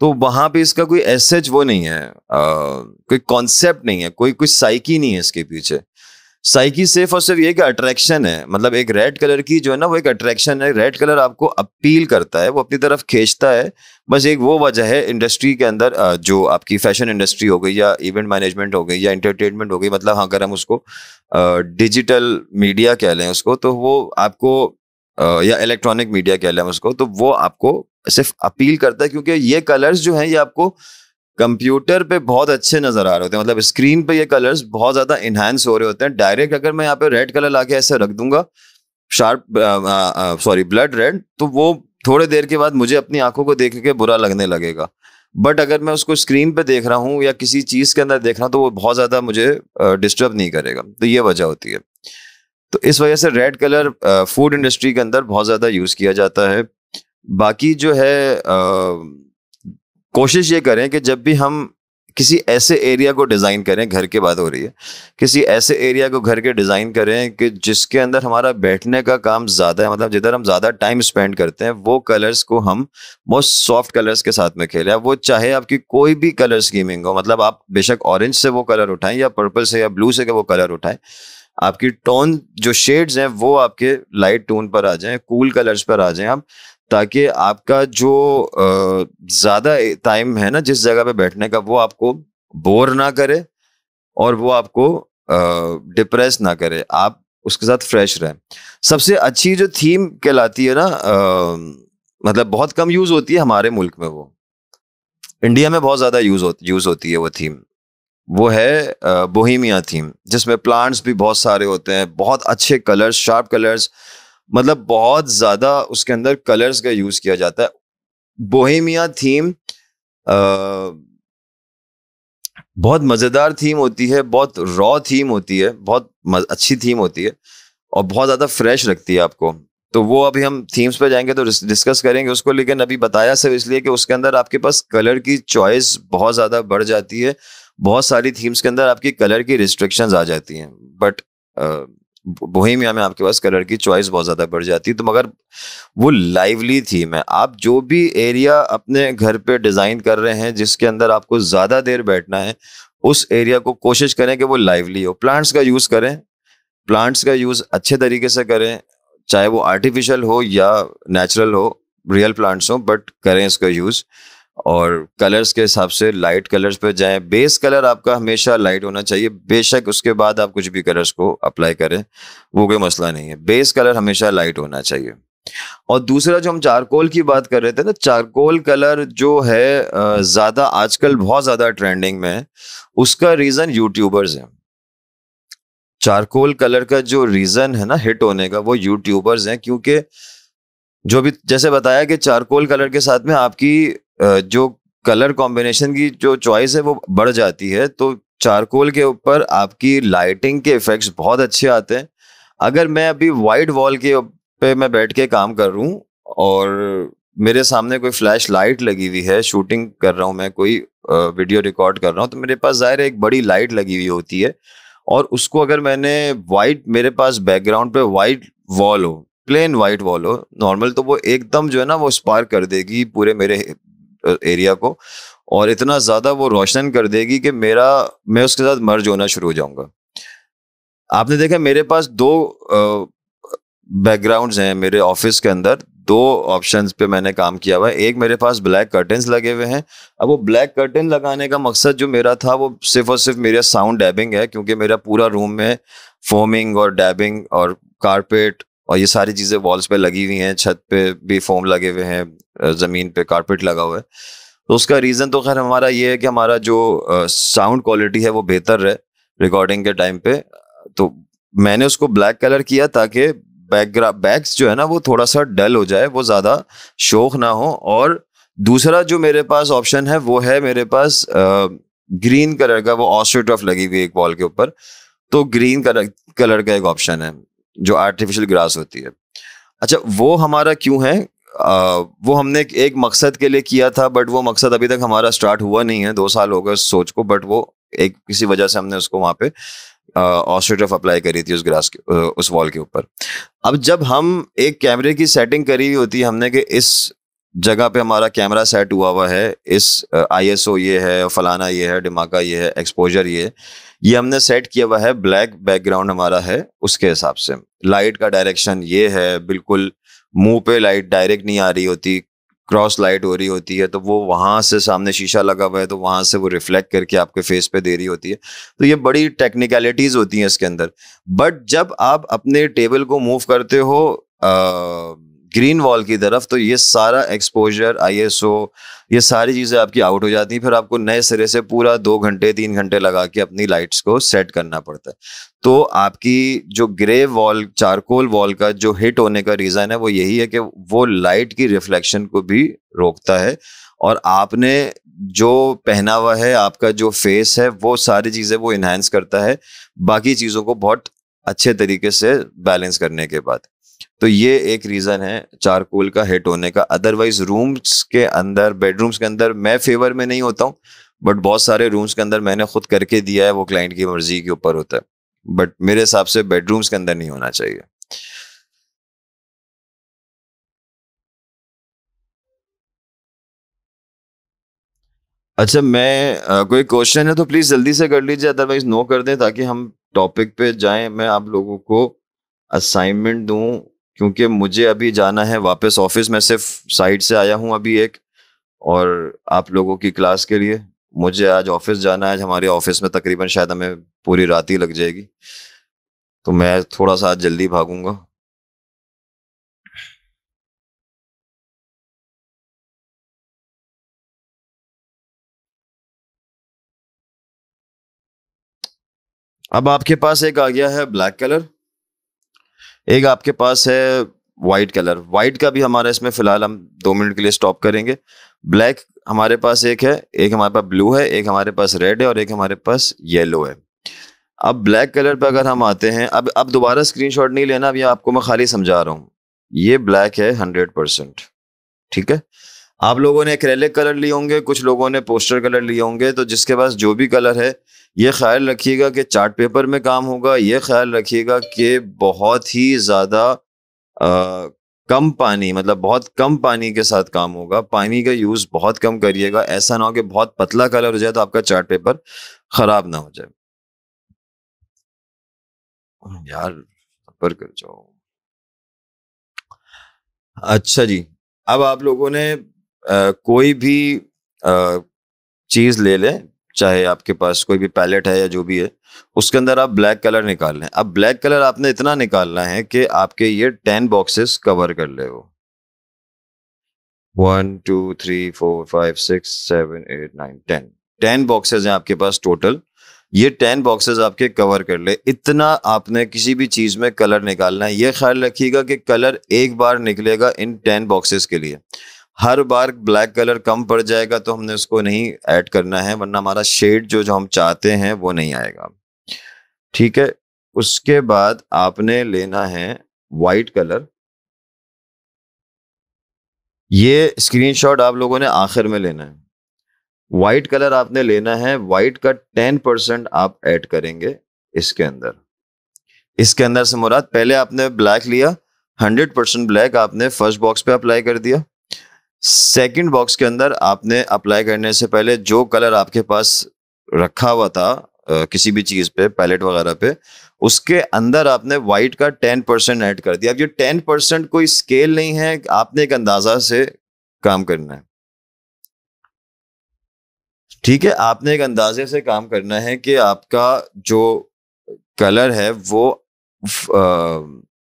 तो वहां पे इसका कोई एसेज वो नहीं है आ, कोई कॉन्सेप्ट नहीं है कोई कोई साइकी नहीं है इसके पीछे साइकी सिर्फ और सिर्फ ये एक अट्रैक्शन है मतलब एक रेड कलर की जो है ना वो एक अट्रैक्शन है रेड कलर आपको अपील करता है वो अपनी तरफ खींचता है बस एक वो वजह है इंडस्ट्री के अंदर जो आपकी फैशन इंडस्ट्री हो गई या इवेंट मैनेजमेंट हो गई या एंटरटेनमेंट हो गई मतलब हाँ अगर हम उसको डिजिटल मीडिया कह लें उसको तो वो आपको या इलेक्ट्रॉनिक मीडिया कह लें उसको तो वो आपको सिर्फ अपील करता है क्योंकि ये कलर्स जो हैं ये आपको कंप्यूटर पे बहुत अच्छे नजर आ रहे होते हैं मतलब स्क्रीन पे ये कलर्स बहुत ज्यादा इनहेंस हो रहे होते हैं डायरेक्ट अगर मैं यहाँ पे रेड कलर लाके ऐसे रख दूंगा शार्प सॉरी ब्लड रेड तो वो थोड़े देर के बाद मुझे अपनी आंखों को देख के बुरा लगने लगेगा बट अगर मैं उसको स्क्रीन पे देख रहा हूँ या किसी चीज के अंदर देख रहा हूँ तो वो बहुत ज्यादा मुझे डिस्टर्ब नहीं करेगा तो ये वजह होती है तो इस वजह से रेड कलर फूड इंडस्ट्री के अंदर बहुत ज्यादा यूज किया जाता है बाकी जो है आ, कोशिश ये करें कि जब भी हम किसी ऐसे एरिया को डिज़ाइन करें घर के बात हो रही है किसी ऐसे एरिया को घर के डिज़ाइन करें कि जिसके अंदर हमारा बैठने का काम ज़्यादा है मतलब जिधर हम ज़्यादा टाइम स्पेंड करते हैं वो कलर्स को हम मोस्ट सॉफ्ट कलर्स के साथ में खेलें वो चाहे आपकी कोई भी कलर स्कीमिंग हो मतलब आप बेशक ऑरेंज से वो कलर उठाएं या पर्पल से या ब्लू से वो कलर उठाएं आपकी टोन जो शेड्स हैं वो आपके लाइट टोन पर आ जाएं कूल कलर्स पर आ जाएं आप ताकि आपका जो ज़्यादा टाइम है ना जिस जगह पे बैठने का वो आपको बोर ना करे और वो आपको डिप्रेस ना करे आप उसके साथ फ्रेश रहें सबसे अच्छी जो थीम कहलाती है ना आ, मतलब बहुत कम यूज़ होती है हमारे मुल्क में वो इंडिया में बहुत ज़्यादा यूज़ होती यूज़ होती है वो थीम वो है बोहिमिया थीम जिसमें प्लांट्स भी बहुत सारे होते हैं बहुत अच्छे कलर्स शार्प कलर्स मतलब बहुत ज्यादा उसके अंदर कलर्स का यूज किया जाता है बोहेमिया थीम बहुत मज़ेदार थीम होती है बहुत रॉ थीम होती है बहुत अच्छी थीम होती है और बहुत ज़्यादा फ्रेश लगती है आपको तो वो अभी हम थीम्स पे जाएंगे तो डिस्कस करेंगे उसको लेकिन अभी बताया सिर्फ इसलिए कि उसके अंदर आपके पास कलर की चॉइस बहुत ज़्यादा बढ़ जाती है बहुत सारी थीम्स के अंदर आपकी कलर की रिस्ट्रिक्शंस आ जाती हैं बट बोहेमिया में आपके पास कलर की चॉइस बहुत ज़्यादा बढ़ जाती है तो मगर वो लाइवली थी मैं आप जो भी एरिया अपने घर पे डिज़ाइन कर रहे हैं जिसके अंदर आपको ज़्यादा देर बैठना है उस एरिया को कोशिश करें कि वो लाइवली हो प्लांट्स का यूज़ करें प्लांट्स का यूज़ अच्छे तरीके से करें चाहे वो आर्टिफिशियल हो या नेचुरल हो रियल प्लांट्स हो बट करें इसका यूज़ और कलर्स के हिसाब से लाइट कलर्स पे जाएं बेस कलर आपका हमेशा लाइट होना चाहिए बेशक उसके बाद आप कुछ भी कलर्स को अप्लाई करें वो कोई मसला नहीं है बेस कलर हमेशा लाइट होना चाहिए और दूसरा जो हम चारकोल की बात कर रहे थे ना चारकोल कलर जो है ज़्यादा आजकल बहुत ज़्यादा ट्रेंडिंग में है उसका रीज़न यूट्यूबर्स हैं चारकोल कलर का जो रीज़न है ना हिट होने का वो यूट्यूबर्स हैं क्योंकि जो भी जैसे बताया कि चारकोल कलर के साथ में आपकी जो कलर कॉम्बिनेशन की जो चॉइस है वो बढ़ जाती है तो चारकोल के ऊपर आपकी लाइटिंग के इफेक्ट्स बहुत अच्छे आते हैं अगर मैं अभी वाइट वॉल के पे मैं बैठ के काम कर रू और मेरे सामने कोई फ्लैश लाइट लगी हुई है शूटिंग कर रहा हूं मैं कोई वीडियो रिकॉर्ड कर रहा हूँ तो मेरे पास ज़ाहिर एक बड़ी लाइट लगी हुई होती है और उसको अगर मैंने वाइट मेरे पास बैकग्राउंड पे वाइट वॉल हो प्लेन वाइट वॉल हो नॉर्मल तो वो एकदम जो है ना वो स्पार्क कर देगी पूरे मेरे एरिया को और इतना ज़्यादा वो रोशन कर देगी कि मेरा मैं उसके साथ मर्ज होना शुरू हो जाऊंगा आपने देखा मेरे पास दो बैकग्राउंड्स हैं मेरे ऑफिस के अंदर दो ऑप्शंस पे मैंने काम किया हुआ है एक मेरे पास ब्लैक कर्टन्स लगे हुए हैं अब वो ब्लैक कर्टन लगाने का मकसद जो मेरा था वो सिर्फ और सिर्फ मेरा साउंड डैबिंग है क्योंकि मेरा पूरा रूम में फोमिंग और डैबिंग और कारपेट और ये सारी चीज़ें वॉल्स पे लगी हुई हैं छत पे भी फोम लगे हुए हैं ज़मीन पे कारपेट लगा हुआ है तो उसका रीज़न तो खैर हमारा ये है कि हमारा जो साउंड क्वालिटी है वो बेहतर रहे रिकॉर्डिंग के टाइम पे तो मैंने उसको ब्लैक कलर किया ताकि बैकग्राउंड बैग्स जो है ना वो थोड़ा सा डल हो जाए वो ज़्यादा शोक ना हो और दूसरा जो मेरे पास ऑप्शन है वो है मेरे पास ग्रीन कलर का वो ऑस्ट्रेटॉफ लगी हुई एक बॉल के ऊपर तो ग्रीन कलर कलर का एक ऑप्शन है जो आर्टिफिशियल ग्रास होती है अच्छा वो हमारा क्यों है आ, वो हमने एक मकसद के लिए किया था बट वो मकसद अभी तक हमारा स्टार्ट हुआ नहीं है दो साल हो गए उस सोच को बट वो एक किसी वजह से हमने उसको वहाँ पे ऑस्ट्रेट ऑफ अप्लाई करी थी उस ग्रास के उस वॉल के ऊपर अब जब हम एक कैमरे की सेटिंग करी हुई होती है हमने कि इस जगह पे हमारा कैमरा सेट हुआ हुआ है इस आईएसओ ये है फलाना ये है डिमाका ये है एक्सपोजर ये ये हमने सेट किया हुआ है ब्लैक बैकग्राउंड हमारा है उसके हिसाब से लाइट का डायरेक्शन ये है बिल्कुल मुंह पे लाइट डायरेक्ट नहीं आ रही होती क्रॉस लाइट हो रही होती है तो वो वहां से सामने शीशा लगा हुआ है तो वहाँ से वो रिफ्लेक्ट करके आपके फेस पे दे रही होती है तो ये बड़ी टेक्निकलिटीज़ होती हैं इसके अंदर बट जब आप अपने टेबल को मूव करते हो आ, ग्रीन वॉल की तरफ तो ये सारा एक्सपोजर आईएसओ ये सारी चीज़ें आपकी आउट हो जाती हैं फिर आपको नए सिरे से पूरा दो घंटे तीन घंटे लगा के अपनी लाइट्स को सेट करना पड़ता है तो आपकी जो ग्रे वॉल चारकोल वॉल का जो हिट होने का रीज़न है वो यही है कि वो लाइट की रिफ्लेक्शन को भी रोकता है और आपने जो पहना हुआ है आपका जो फेस है वो सारी चीज़ें वो इन्हेंस करता है बाकी चीज़ों को बहुत अच्छे तरीके से बैलेंस करने के बाद तो ये एक रीज़न है चारकोल का हिट होने का अदरवाइज रूम्स के अंदर बेडरूम्स के अंदर मैं फेवर में नहीं होता हूँ बट बहुत सारे रूम्स के अंदर मैंने खुद करके दिया है वो क्लाइंट की मर्जी के ऊपर होता है बट मेरे हिसाब से बेडरूम्स के अंदर नहीं होना चाहिए अच्छा मैं आ, कोई क्वेश्चन है तो प्लीज जल्दी से कर लीजिए अदरवाइज नो कर दें ताकि हम टॉपिक पे जाएं मैं आप लोगों को असाइनमेंट दूं क्योंकि मुझे अभी जाना है वापस ऑफिस में सिर्फ साइड से आया हूँ अभी एक और आप लोगों की क्लास के लिए मुझे आज ऑफिस जाना है आज हमारे ऑफिस में तकरीबन शायद हमें पूरी रात ही लग जाएगी तो मैं थोड़ा सा आज जल्दी भागूंगा अब आपके पास एक आ गया है ब्लैक कलर एक आपके पास है वाइट कलर वाइट का भी हमारा इसमें फिलहाल हम दो मिनट के लिए स्टॉप करेंगे ब्लैक हमारे पास एक है एक हमारे पास ब्लू है एक हमारे पास रेड है और एक हमारे पास येलो है अब ब्लैक कलर पर अगर हम आते हैं अब अब दोबारा स्क्रीनशॉट नहीं लेना अब ये आपको मैं खाली समझा रहा हूँ ये ब्लैक है हंड्रेड परसेंट ठीक है आप लोगों ने एक कलर लिए होंगे कुछ लोगों ने पोस्टर कलर लिए होंगे तो जिसके पास जो भी कलर है ये ख्याल रखिएगा कि चार्ट पेपर में काम होगा ये ख्याल रखिएगा कि बहुत ही ज़्यादा कम पानी मतलब बहुत कम पानी के साथ काम होगा पानी का यूज़ बहुत कम करिएगा ऐसा ना हो कि बहुत पतला कलर हो जाए तो आपका चार्ट पेपर ख़राब ना हो जाए यार पर कर जाओ अच्छा जी अब आप लोगों ने कोई भी uh, चीज ले लें चाहे आपके पास कोई भी पैलेट है या जो भी है उसके अंदर आप ब्लैक कलर निकाल लें अब ब्लैक कलर आपने इतना निकालना है कि आपके ये टेन बॉक्सेस कवर कर ले वो one two three four five six seven eight nine ten ten boxes हैं आपके पास टोटल ये टेन बॉक्सेस आपके कवर कर ले इतना आपने किसी भी चीज़ में कलर निकालना है ये ख्याल रखिएगा कि कलर एक बार निकलेगा इन टेन बॉक्सेस के लिए हर बार ब्लैक कलर कम पड़ जाएगा तो हमने उसको नहीं ऐड करना है वरना हमारा शेड जो जो हम चाहते हैं वो नहीं आएगा ठीक है उसके बाद आपने लेना है वाइट कलर ये स्क्रीनशॉट आप लोगों ने आखिर में लेना है वाइट कलर आपने लेना है वाइट का टेन परसेंट आप ऐड करेंगे इसके अंदर इसके अंदर से मुराद पहले आपने ब्लैक लिया हंड्रेड परसेंट ब्लैक आपने फर्स्ट बॉक्स पे अप्लाई कर दिया सेकंड बॉक्स के अंदर आपने अप्लाई करने से पहले जो कलर आपके पास रखा हुआ था किसी भी चीज पे पैलेट वगैरह पे उसके अंदर आपने व्हाइट का टेन परसेंट एड कर दिया अब ये टेन परसेंट कोई स्केल नहीं है आपने एक अंदाजा से काम करना है ठीक है आपने एक अंदाजे से काम करना है कि आपका जो कलर है वो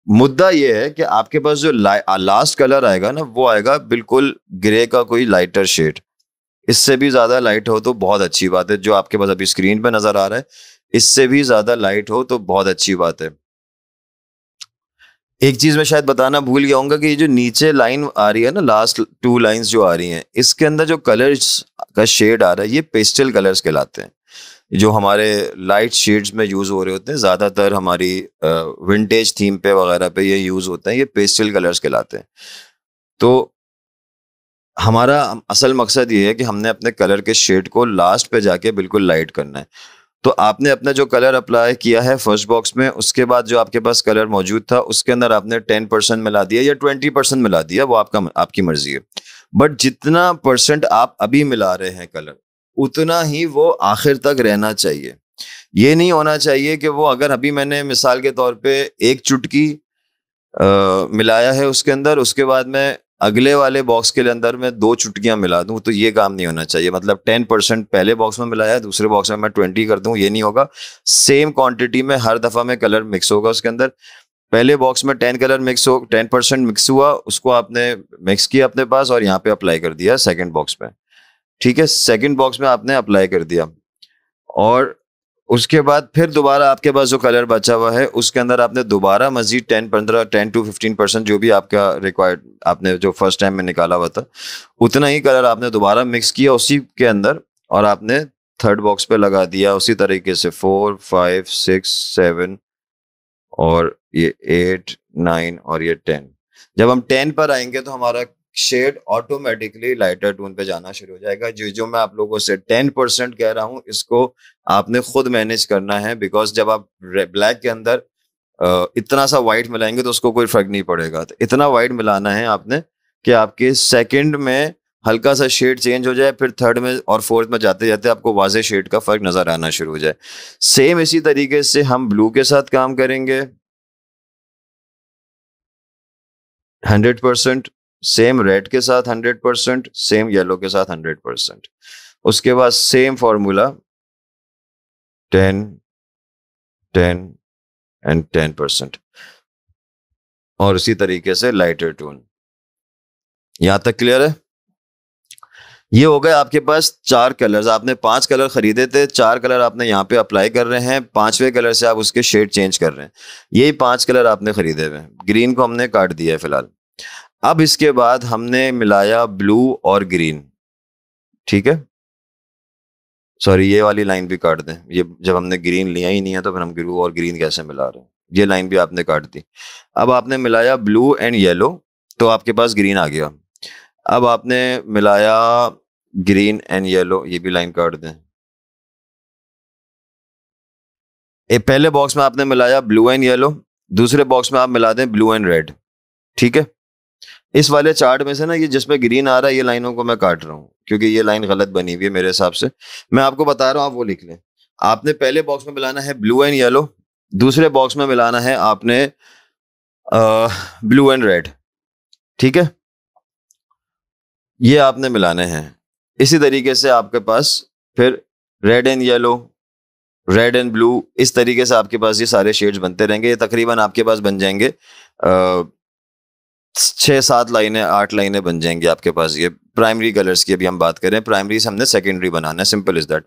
मुद्दा ये है कि आपके पास जो लास्ट कलर आएगा ना वो आएगा बिल्कुल ग्रे का कोई लाइटर शेड इससे भी ज्यादा लाइट हो तो बहुत अच्छी बात है जो आपके पास अभी स्क्रीन पे नजर आ रहा है इससे भी ज्यादा लाइट हो तो बहुत अच्छी बात है एक चीज मैं शायद बताना भूल गया हूँ कि ये जो नीचे लाइन आ रही है ना लास्ट टू लाइंस जो आ रही हैं इसके अंदर जो कलर्स का शेड आ रहा है ये पेस्टल कलर्स कहलाते हैं जो हमारे लाइट शेड्स में यूज़ हो रहे होते हैं ज़्यादातर हमारी विंटेज थीम पे वगैरह पे ये यूज़ होते हैं ये पेस्टल कलर्स कहलाते हैं तो हमारा असल मकसद ये है कि हमने अपने कलर के शेड को लास्ट पे जाके बिल्कुल लाइट करना है तो आपने अपना जो कलर अप्लाई किया है फर्स्ट बॉक्स में उसके बाद जो आपके पास कलर मौजूद था उसके अंदर आपने टेन परसेंट मिला दिया या ट्वेंटी परसेंट मिला दिया वो आपका आपकी मर्जी है बट जितना परसेंट आप अभी मिला रहे हैं कलर उतना ही वो आखिर तक रहना चाहिए ये नहीं होना चाहिए कि वो अगर अभी मैंने मिसाल के तौर पे एक चुटकी आ, मिलाया है उसके अंदर उसके बाद मैं अगले वाले बॉक्स के अंदर मैं दो चुटकियां मिला दूं तो ये काम नहीं होना चाहिए मतलब टेन परसेंट पहले बॉक्स में मिलाया दूसरे बॉक्स में मैं ट्वेंटी कर दूं ये नहीं होगा सेम क्वांटिटी में हर दफ़ा में कलर मिक्स होगा उसके अंदर पहले बॉक्स में टेन कलर मिक्स हो टेन परसेंट मिक्स हुआ उसको आपने मिक्स किया अपने पास और यहाँ पे अप्लाई कर दिया सेकेंड बॉक्स में ठीक है सेकंड बॉक्स में आपने अप्लाई कर दिया और उसके बाद फिर दोबारा आपके पास जो कलर बचा हुआ है उसके अंदर आपने दोबारा मजीद टेन पंद्रह टेन टू फिफ्टीन परसेंट जो भी आपका रिक्वायर्ड आपने जो फर्स्ट टाइम में निकाला हुआ था उतना ही कलर आपने दोबारा मिक्स किया उसी के अंदर और आपने थर्ड बॉक्स पे लगा दिया उसी तरीके से फोर फाइव सिक्स सेवन और ये एट नाइन और ये टेन जब हम टेन पर आएंगे तो हमारा शेड ऑटोमेटिकली लाइटर टोन पे जाना शुरू हो जाएगा जो जो मैं आप लोगों से टेन परसेंट कह रहा हूँ इसको आपने खुद मैनेज करना है बिकॉज जब आप ब्लैक के अंदर इतना सा वाइट मिलाएंगे तो उसको कोई फर्क नहीं पड़ेगा तो इतना वाइट मिलाना है आपने कि आपके सेकेंड में हल्का सा शेड चेंज हो जाए फिर थर्ड में और फोर्थ में जाते जाते आपको वाजे शेड का फर्क नजर आना शुरू हो जाए सेम इसी तरीके से हम ब्लू के साथ काम करेंगे हंड्रेड परसेंट सेम रेड के साथ हंड्रेड परसेंट सेम येलो के साथ हंड्रेड परसेंट उसके बाद same formula ten ten and ten percent और इसी तरीके से लाइटर टून यहां तक क्लियर है ये हो गए आपके पास चार कलर्स आपने पांच कलर खरीदे थे चार कलर आपने यहाँ पे अप्लाई कर रहे हैं पांचवे कलर से आप उसके शेड चेंज कर रहे हैं यही पांच कलर आपने खरीदे हुए ग्रीन को हमने काट दिया है फिलहाल अब इसके बाद हमने मिलाया ब्लू और ग्रीन ठीक है सॉरी ये वाली लाइन भी काट दें ये जब हमने ग्रीन लिया ही नहीं है तो फिर हम ब्लू और ग्रीन कैसे मिला रहे हैं ये लाइन भी आपने काट दी अब आपने मिलाया ब्लू एंड येलो तो आपके पास ग्रीन आ गया अब आपने मिलाया ग्रीन एंड येलो ये भी लाइन काट दें ए, पहले बॉक्स में आपने मिलाया ब्लू एंड येलो दूसरे बॉक्स में आप मिला दें ब्लू एंड रेड ठीक है इस वाले चार्ट में से ना ये जिसमें ग्रीन आ रहा है ये लाइनों को मैं काट रहा हूँ क्योंकि ये लाइन गलत बनी हुई है मेरे हिसाब से मैं आपको बता रहा हूँ आप वो लिख लें आपने पहले बॉक्स में मिलाना है ब्लू एंड येलो दूसरे बॉक्स में मिलाना है आपने ब्लू एंड रेड ठीक है ये आपने मिलाने हैं इसी तरीके से आपके पास फिर red and yellow red and blue इस तरीके से आपके पास ये सारे शेड्स बनते रहेंगे ये तकरीबन आपके पास बन जाएंगे छः सात लाइनें आठ लाइनें बन जाएंगी आपके पास ये प्राइमरी कलर्स की अभी हम बात करें प्राइमरी से हमने सेकेंडरी बनाना है सिंपल इज दैट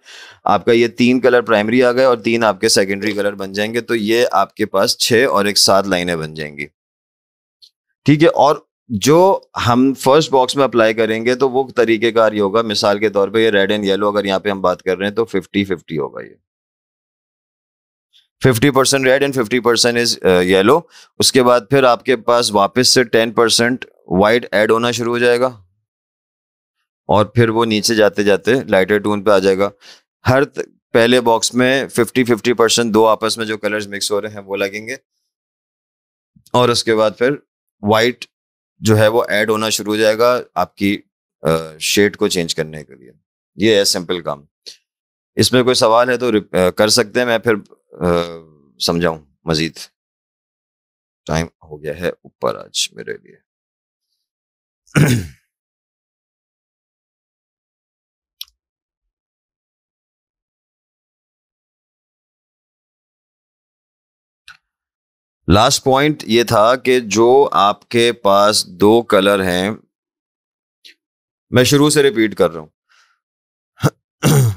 आपका ये तीन कलर प्राइमरी आ गए और तीन आपके सेकेंडरी कलर बन जाएंगे तो ये आपके पास छः और एक सात लाइनें बन जाएंगी ठीक है और जो हम फर्स्ट बॉक्स में अप्लाई करेंगे तो वो तरीकेकार ये होगा मिसाल के तौर पे ये रेड एंड येलो अगर यहाँ पे हम बात कर रहे हैं तो फिफ्टी फिफ्टी होगा ये fifty percent red and fifty percent is yellow उसके बाद फिर आपके पास वापस से टेन परसेंट वाइट एड होना शुरू हो जाएगा और फिर वो नीचे जाते जाते लाइटर टून पे आ जाएगा हर पहले बॉक्स में फिफ्टी फिफ्टी परसेंट दो आपस में जो कलर्स मिक्स हो रहे हैं वो लगेंगे और उसके बाद फिर वाइट जो है वो ऐड होना शुरू हो जाएगा आपकी शेड को चेंज करने के लिए ये है सिंपल काम इसमें कोई सवाल है तो कर सकते हैं मैं फिर समझाऊं मजीद टाइम हो गया है ऊपर आज मेरे लिए लास्ट पॉइंट ये था कि जो आपके पास दो कलर हैं मैं शुरू से रिपीट कर रहा हूं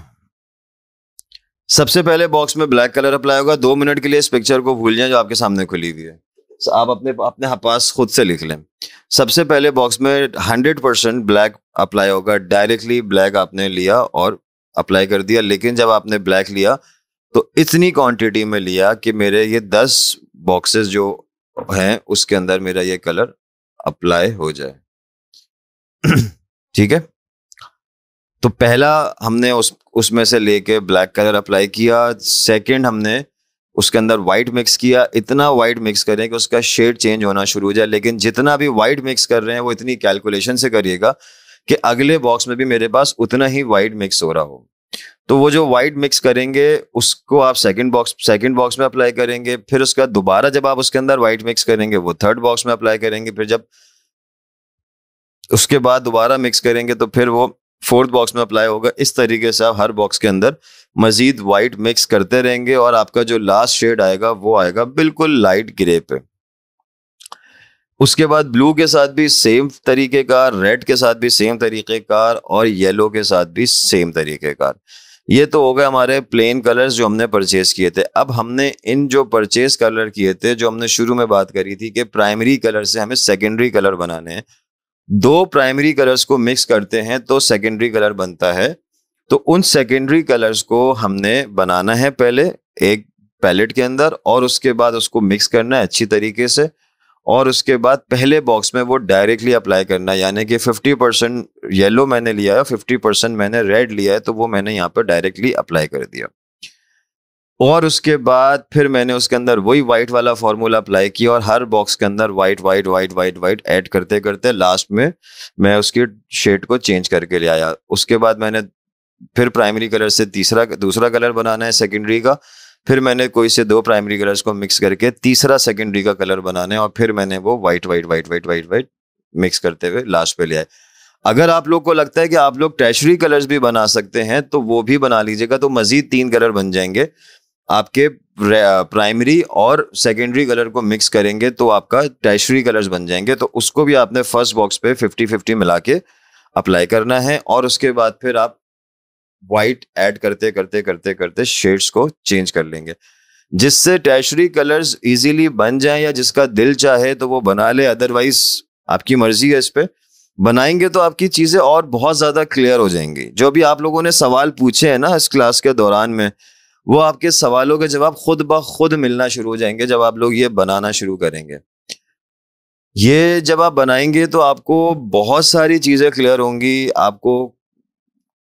सबसे पहले बॉक्स में ब्लैक कलर अप्लाई होगा दो मिनट के लिए इस पिक्चर को भूल जाए जो आपके सामने खुली हुई है आप अपने अपने पास खुद से लिख लें सबसे पहले बॉक्स में हंड्रेड परसेंट ब्लैक अप्लाई होगा डायरेक्टली ब्लैक आपने लिया और अप्लाई कर दिया लेकिन जब आपने ब्लैक लिया तो इतनी क्वांटिटी में लिया कि मेरे ये दस बॉक्सेस जो हैं उसके अंदर मेरा ये कलर अप्लाई हो जाए ठीक है तो पहला हमने उस उसमें से लेके ब्लैक कलर अप्लाई किया सेकंड हमने उसके अंदर वाइट मिक्स किया इतना वाइट मिक्स करें कि उसका शेड चेंज होना शुरू हो जाए लेकिन जितना भी वाइट मिक्स कर रहे हैं वो इतनी कैलकुलेशन से करिएगा कि अगले बॉक्स में भी मेरे पास उतना ही वाइट मिक्स हो रहा हो तो वो जो वाइट मिक्स करेंगे उसको आप सेकंड बॉक्स सेकंड बॉक्स में अप्लाई करेंगे फिर उसका दोबारा जब आप उसके अंदर वाइट मिक्स करेंगे वो थर्ड बॉक्स में अप्लाई करेंगे फिर जब उसके बाद दोबारा मिक्स करेंगे तो फिर वो फोर्थ बॉक्स में अप्लाई होगा इस तरीके से आप हर बॉक्स के अंदर मजीद वाइट मिक्स करते रहेंगे और आपका जो लास्ट शेड आएगा वो आएगा बिल्कुल लाइट ग्रे पे उसके बाद ब्लू के साथ भी सेम तरीके का रेड के साथ भी सेम तरीके का और येलो के साथ भी सेम तरीके का ये तो हो गए हमारे प्लेन कलर्स जो हमने परचेज किए थे अब हमने इन जो परचेज कलर किए थे जो हमने शुरू में बात करी थी कि प्राइमरी कलर से हमें सेकेंडरी कलर बनाने हैं दो प्राइमरी कलर्स को मिक्स करते हैं तो सेकेंडरी कलर बनता है तो उन सेकेंडरी कलर्स को हमने बनाना है पहले एक पैलेट के अंदर और उसके बाद उसको मिक्स करना है अच्छी तरीके से और उसके बाद पहले बॉक्स में वो डायरेक्टली अप्लाई करना है यानी कि 50 परसेंट येलो मैंने लिया है 50 परसेंट मैंने रेड लिया है तो वो मैंने यहाँ पर डायरेक्टली अप्लाई कर दिया और उसके बाद फिर मैंने उसके अंदर वही वाइट वाला फॉर्मूला अप्लाई किया और हर बॉक्स के अंदर white white white white white add करते करते लास्ट में मैं उसकी शेड को चेंज करके ले आया उसके बाद मैंने फिर प्राइमरी कलर से तीसरा दूसरा कलर बनाना है सेकेंडरी का फिर मैंने कोई से दो प्राइमरी कलर्स को मिक्स करके तीसरा सेकेंडरी का कलर बनाना है और फिर मैंने वो white white white white white white mix करते हुए लास्ट पे ले आए अगर आप लोग को लगता है कि आप लोग टैशरी कलर्स भी बना सकते हैं तो वो भी बना लीजिएगा तो मजीद तीन कलर बन जाएंगे आपके प्राइमरी और सेकेंडरी कलर को मिक्स करेंगे तो आपका टैशरी कलर्स बन जाएंगे तो उसको भी आपने फर्स्ट बॉक्स पे फिफ्टी फिफ्टी मिला के अप्लाई करना है और उसके बाद फिर आप वाइट ऐड करते करते करते करते शेड्स को चेंज कर लेंगे जिससे टैशरी कलर्स इजीली बन जाए या जिसका दिल चाहे तो वो बना ले अदरवाइज आपकी मर्जी है इस पर बनाएंगे तो आपकी चीज़ें और बहुत ज़्यादा क्लियर हो जाएंगी जो भी आप लोगों ने सवाल पूछे हैं ना इस क्लास के दौरान में वो आपके सवालों के जवाब खुद ब खुद मिलना शुरू हो जाएंगे जब आप लोग ये बनाना शुरू करेंगे ये जब आप बनाएंगे तो आपको बहुत सारी चीज़ें क्लियर होंगी आपको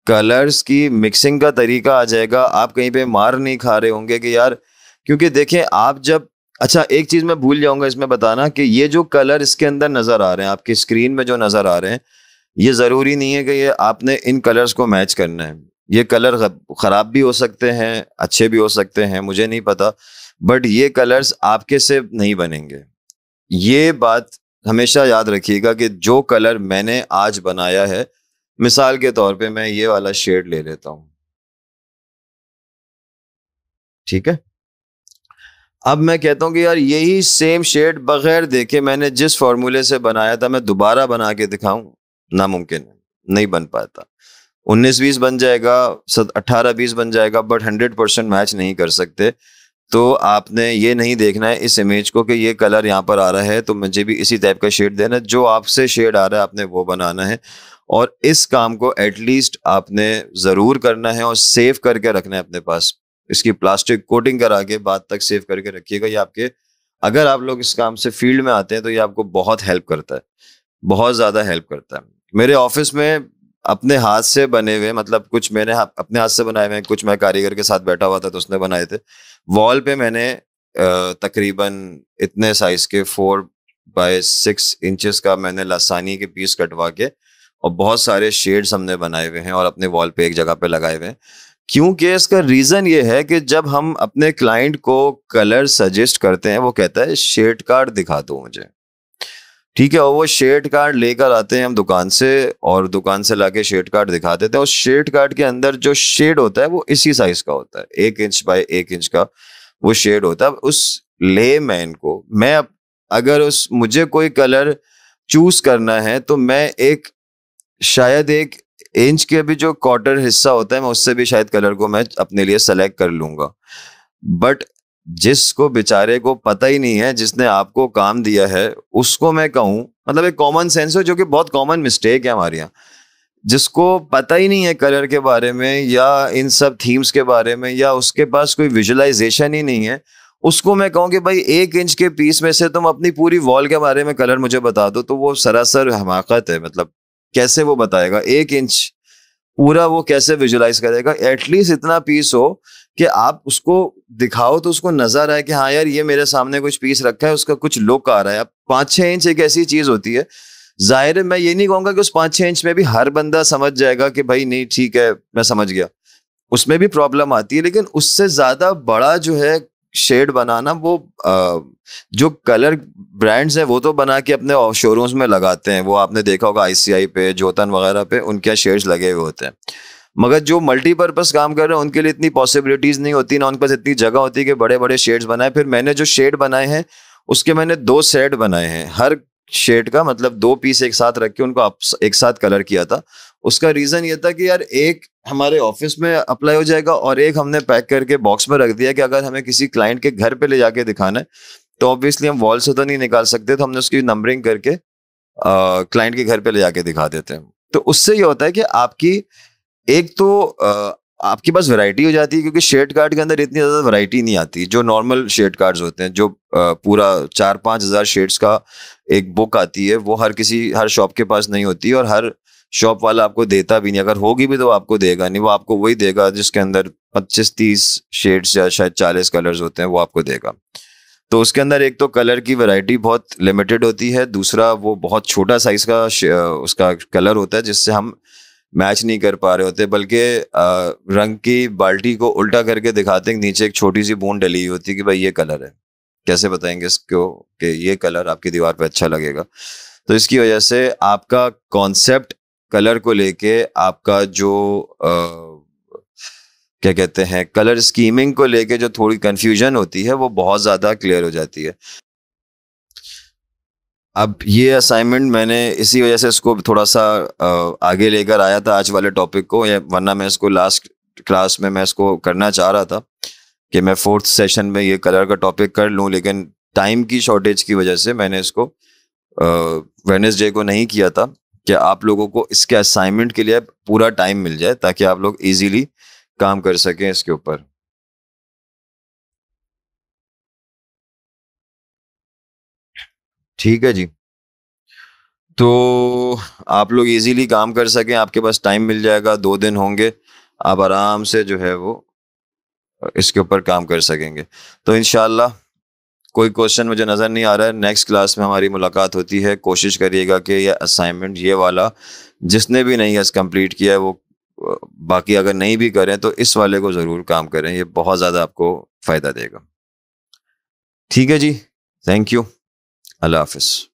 कलर्स की मिक्सिंग का तरीका आ जाएगा आप कहीं पे मार नहीं खा रहे होंगे कि यार क्योंकि देखें आप जब अच्छा एक चीज़ मैं भूल जाऊंगा इसमें बताना कि ये जो कलर इसके अंदर नज़र आ रहे हैं आपकी स्क्रीन में जो नज़र आ रहे हैं ये ज़रूरी नहीं है कि ये आपने इन कलर्स को मैच करना है ये कलर ख़राब भी हो सकते हैं अच्छे भी हो सकते हैं मुझे नहीं पता बट ये कलर्स आपके से नहीं बनेंगे ये बात हमेशा याद रखिएगा कि जो कलर मैंने आज बनाया है मिसाल के तौर पे मैं ये वाला शेड ले लेता हूँ ठीक है अब मैं कहता हूँ कि यार यही सेम शेड बगैर देखे मैंने जिस फॉर्मूले से बनाया था मैं दोबारा बना के दिखाऊं नामुमकिन है नहीं बन पाता उन्नीस बीस बन जाएगा अट्ठारह बीस बन जाएगा बट हंड्रेड परसेंट मैच नहीं कर सकते तो आपने ये नहीं देखना है इस इमेज को कि ये कलर यहाँ पर आ रहा है तो मुझे भी इसी टाइप का शेड देना जो आपसे शेड आ रहा है आपने वो बनाना है और इस काम को एटलीस्ट आपने ज़रूर करना है और सेव करके रखना है अपने पास इसकी प्लास्टिक कोटिंग करा के बाद तक सेव करके रखिएगा ये आपके अगर आप लोग इस काम से फील्ड में आते हैं तो ये आपको बहुत हेल्प करता है बहुत ज़्यादा हेल्प करता है मेरे ऑफिस में अपने हाथ से बने हुए मतलब कुछ मैंने हाँ, अपने हाथ से बनाए हुए कुछ मैं कारीगर के साथ बैठा हुआ था तो उसने बनाए थे वॉल पे मैंने तकरीबन इतने साइज के फोर बाय सिक्स इंचेस का मैंने लसानी के पीस कटवा के और बहुत सारे शेड्स हमने बनाए हुए हैं और अपने वॉल पे एक जगह पे लगाए हुए हैं क्योंकि इसका रीज़न ये है कि जब हम अपने क्लाइंट को कलर सजेस्ट करते हैं वो कहता है शेड कार्ड दिखा दो मुझे ठीक है और वो शेड कार्ड लेकर आते हैं हम दुकान से और दुकान से लाके शेड कार्ड दिखा देते हैं और शेड कार्ड के अंदर जो शेड होता है वो इसी साइज का होता है एक इंच बाय एक इंच का वो शेड होता है उस ले मैन को मैं अगर उस मुझे कोई कलर चूज करना है तो मैं एक शायद एक इंच के भी जो क्वार्टर हिस्सा होता है मैं उससे भी शायद कलर को मैं अपने लिए सेलेक्ट कर लूंगा बट जिसको बेचारे को पता ही नहीं है जिसने आपको काम दिया है उसको मैं कहूँ मतलब एक कॉमन सेंस हो जो कि बहुत कॉमन मिस्टेक है हमारे यहाँ जिसको पता ही नहीं है कलर के बारे में या इन सब थीम्स के बारे में या उसके पास कोई विजुलाइजेशन ही नहीं है उसको मैं कहूँ कि भाई एक इंच के पीस में से तुम अपनी पूरी वॉल के बारे में कलर मुझे बता दो तो वो सरासर हमाकत है मतलब कैसे वो बताएगा एक इंच पूरा वो कैसे विजुलाइज करेगा एटलीस्ट इतना पीस हो कि आप उसको दिखाओ तो उसको नजर आए कि हाँ यार ये मेरे सामने कुछ पीस रखा है उसका कुछ लुक आ रहा है अब पाँच छः इंच एक ऐसी चीज़ होती है जाहिर है मैं ये नहीं कहूँगा कि उस पाँच छः इंच में भी हर बंदा समझ जाएगा कि भाई नहीं ठीक है मैं समझ गया उसमें भी प्रॉब्लम आती है लेकिन उससे ज़्यादा बड़ा जो है शेड बनाना वो आ, जो कलर ब्रांड्स हैं वो तो बना के अपने शोरूम्स में लगाते हैं वो आपने देखा होगा आईसीआई पे जोतन वगैरह पे उनके शेड्स लगे हुए होते हैं मगर जो मल्टीपर्पज काम कर रहे हैं उनके लिए इतनी पॉसिबिलिटीज नहीं होती ना उनके पास इतनी जगह होती है कि बड़े बड़े शेड्स बनाए फिर मैंने जो शेड बनाए हैं उसके मैंने दो सेट बनाए हैं हर शेड का मतलब दो पीस एक साथ रख के उनको एक साथ कलर किया था उसका रीजन ये था कि यार एक हमारे ऑफिस में अप्लाई हो जाएगा और एक हमने पैक करके बॉक्स में रख दिया कि अगर हमें किसी क्लाइंट के घर पे ले जाके दिखाना है तो ऑब्वियसली हम वॉल से तो नहीं निकाल सकते तो हमने उसकी नंबरिंग करके क्लाइंट के घर पे ले जाके दिखा देते हैं तो उससे ये होता है कि आपकी एक तो आपके पास वैरायटी हो जाती है क्योंकि शेड कार्ड के अंदर इतनी ज़्यादा वैरायटी नहीं आती जो नॉर्मल शेड कार्ड्स होते हैं जो पूरा चार पाँच हज़ार शेड्स का एक बुक आती है वो हर किसी हर शॉप के पास नहीं होती और हर शॉप वाला आपको देता भी नहीं अगर होगी भी तो आपको देगा नहीं वो आपको वही देगा जिसके अंदर पच्चीस तीस शेड्स या शायद चालीस कलर्स होते हैं वो आपको देगा तो उसके अंदर एक तो कलर की वैरायटी बहुत लिमिटेड होती है दूसरा वो बहुत छोटा साइज का उसका कलर होता है जिससे हम मैच नहीं कर पा रहे होते बल्कि रंग की बाल्टी को उल्टा करके दिखाते हैं नीचे एक छोटी सी बूंद डली हुई होती है कि भाई ये कलर है कैसे बताएंगे इसको कि ये कलर आपकी दीवार पे अच्छा लगेगा तो इसकी वजह से आपका कॉन्सेप्ट कलर को लेके आपका जो आ, क्या कहते हैं कलर स्कीमिंग को लेके जो थोड़ी कन्फ्यूजन होती है वो बहुत ज़्यादा क्लियर हो जाती है अब ये असाइनमेंट मैंने इसी वजह से इसको थोड़ा सा आगे लेकर आया था आज वाले टॉपिक को या वरना मैं इसको लास्ट क्लास में मैं इसको करना चाह रहा था कि मैं फोर्थ सेशन में ये कलर का टॉपिक कर लूँ लेकिन टाइम की शॉर्टेज की वजह से मैंने इसको वेनसडे को नहीं किया था कि आप लोगों को इसके असाइनमेंट के लिए पूरा टाइम मिल जाए ताकि आप लोग ईजीली काम कर सकें इसके ऊपर ठीक है जी तो आप लोग इजीली काम कर सकें आपके पास टाइम मिल जाएगा दो दिन होंगे आप आराम से जो है वो इसके ऊपर काम कर सकेंगे तो इन कोई क्वेश्चन मुझे नज़र नहीं आ रहा है नेक्स्ट क्लास में हमारी मुलाकात होती है कोशिश करिएगा कि यह असाइनमेंट ये वाला जिसने भी नहीं कंप्लीट किया है वो बाकी अगर नहीं भी करें तो इस वाले को ज़रूर काम करें ये बहुत ज़्यादा आपको फ़ायदा देगा ठीक है जी थैंक यू الافس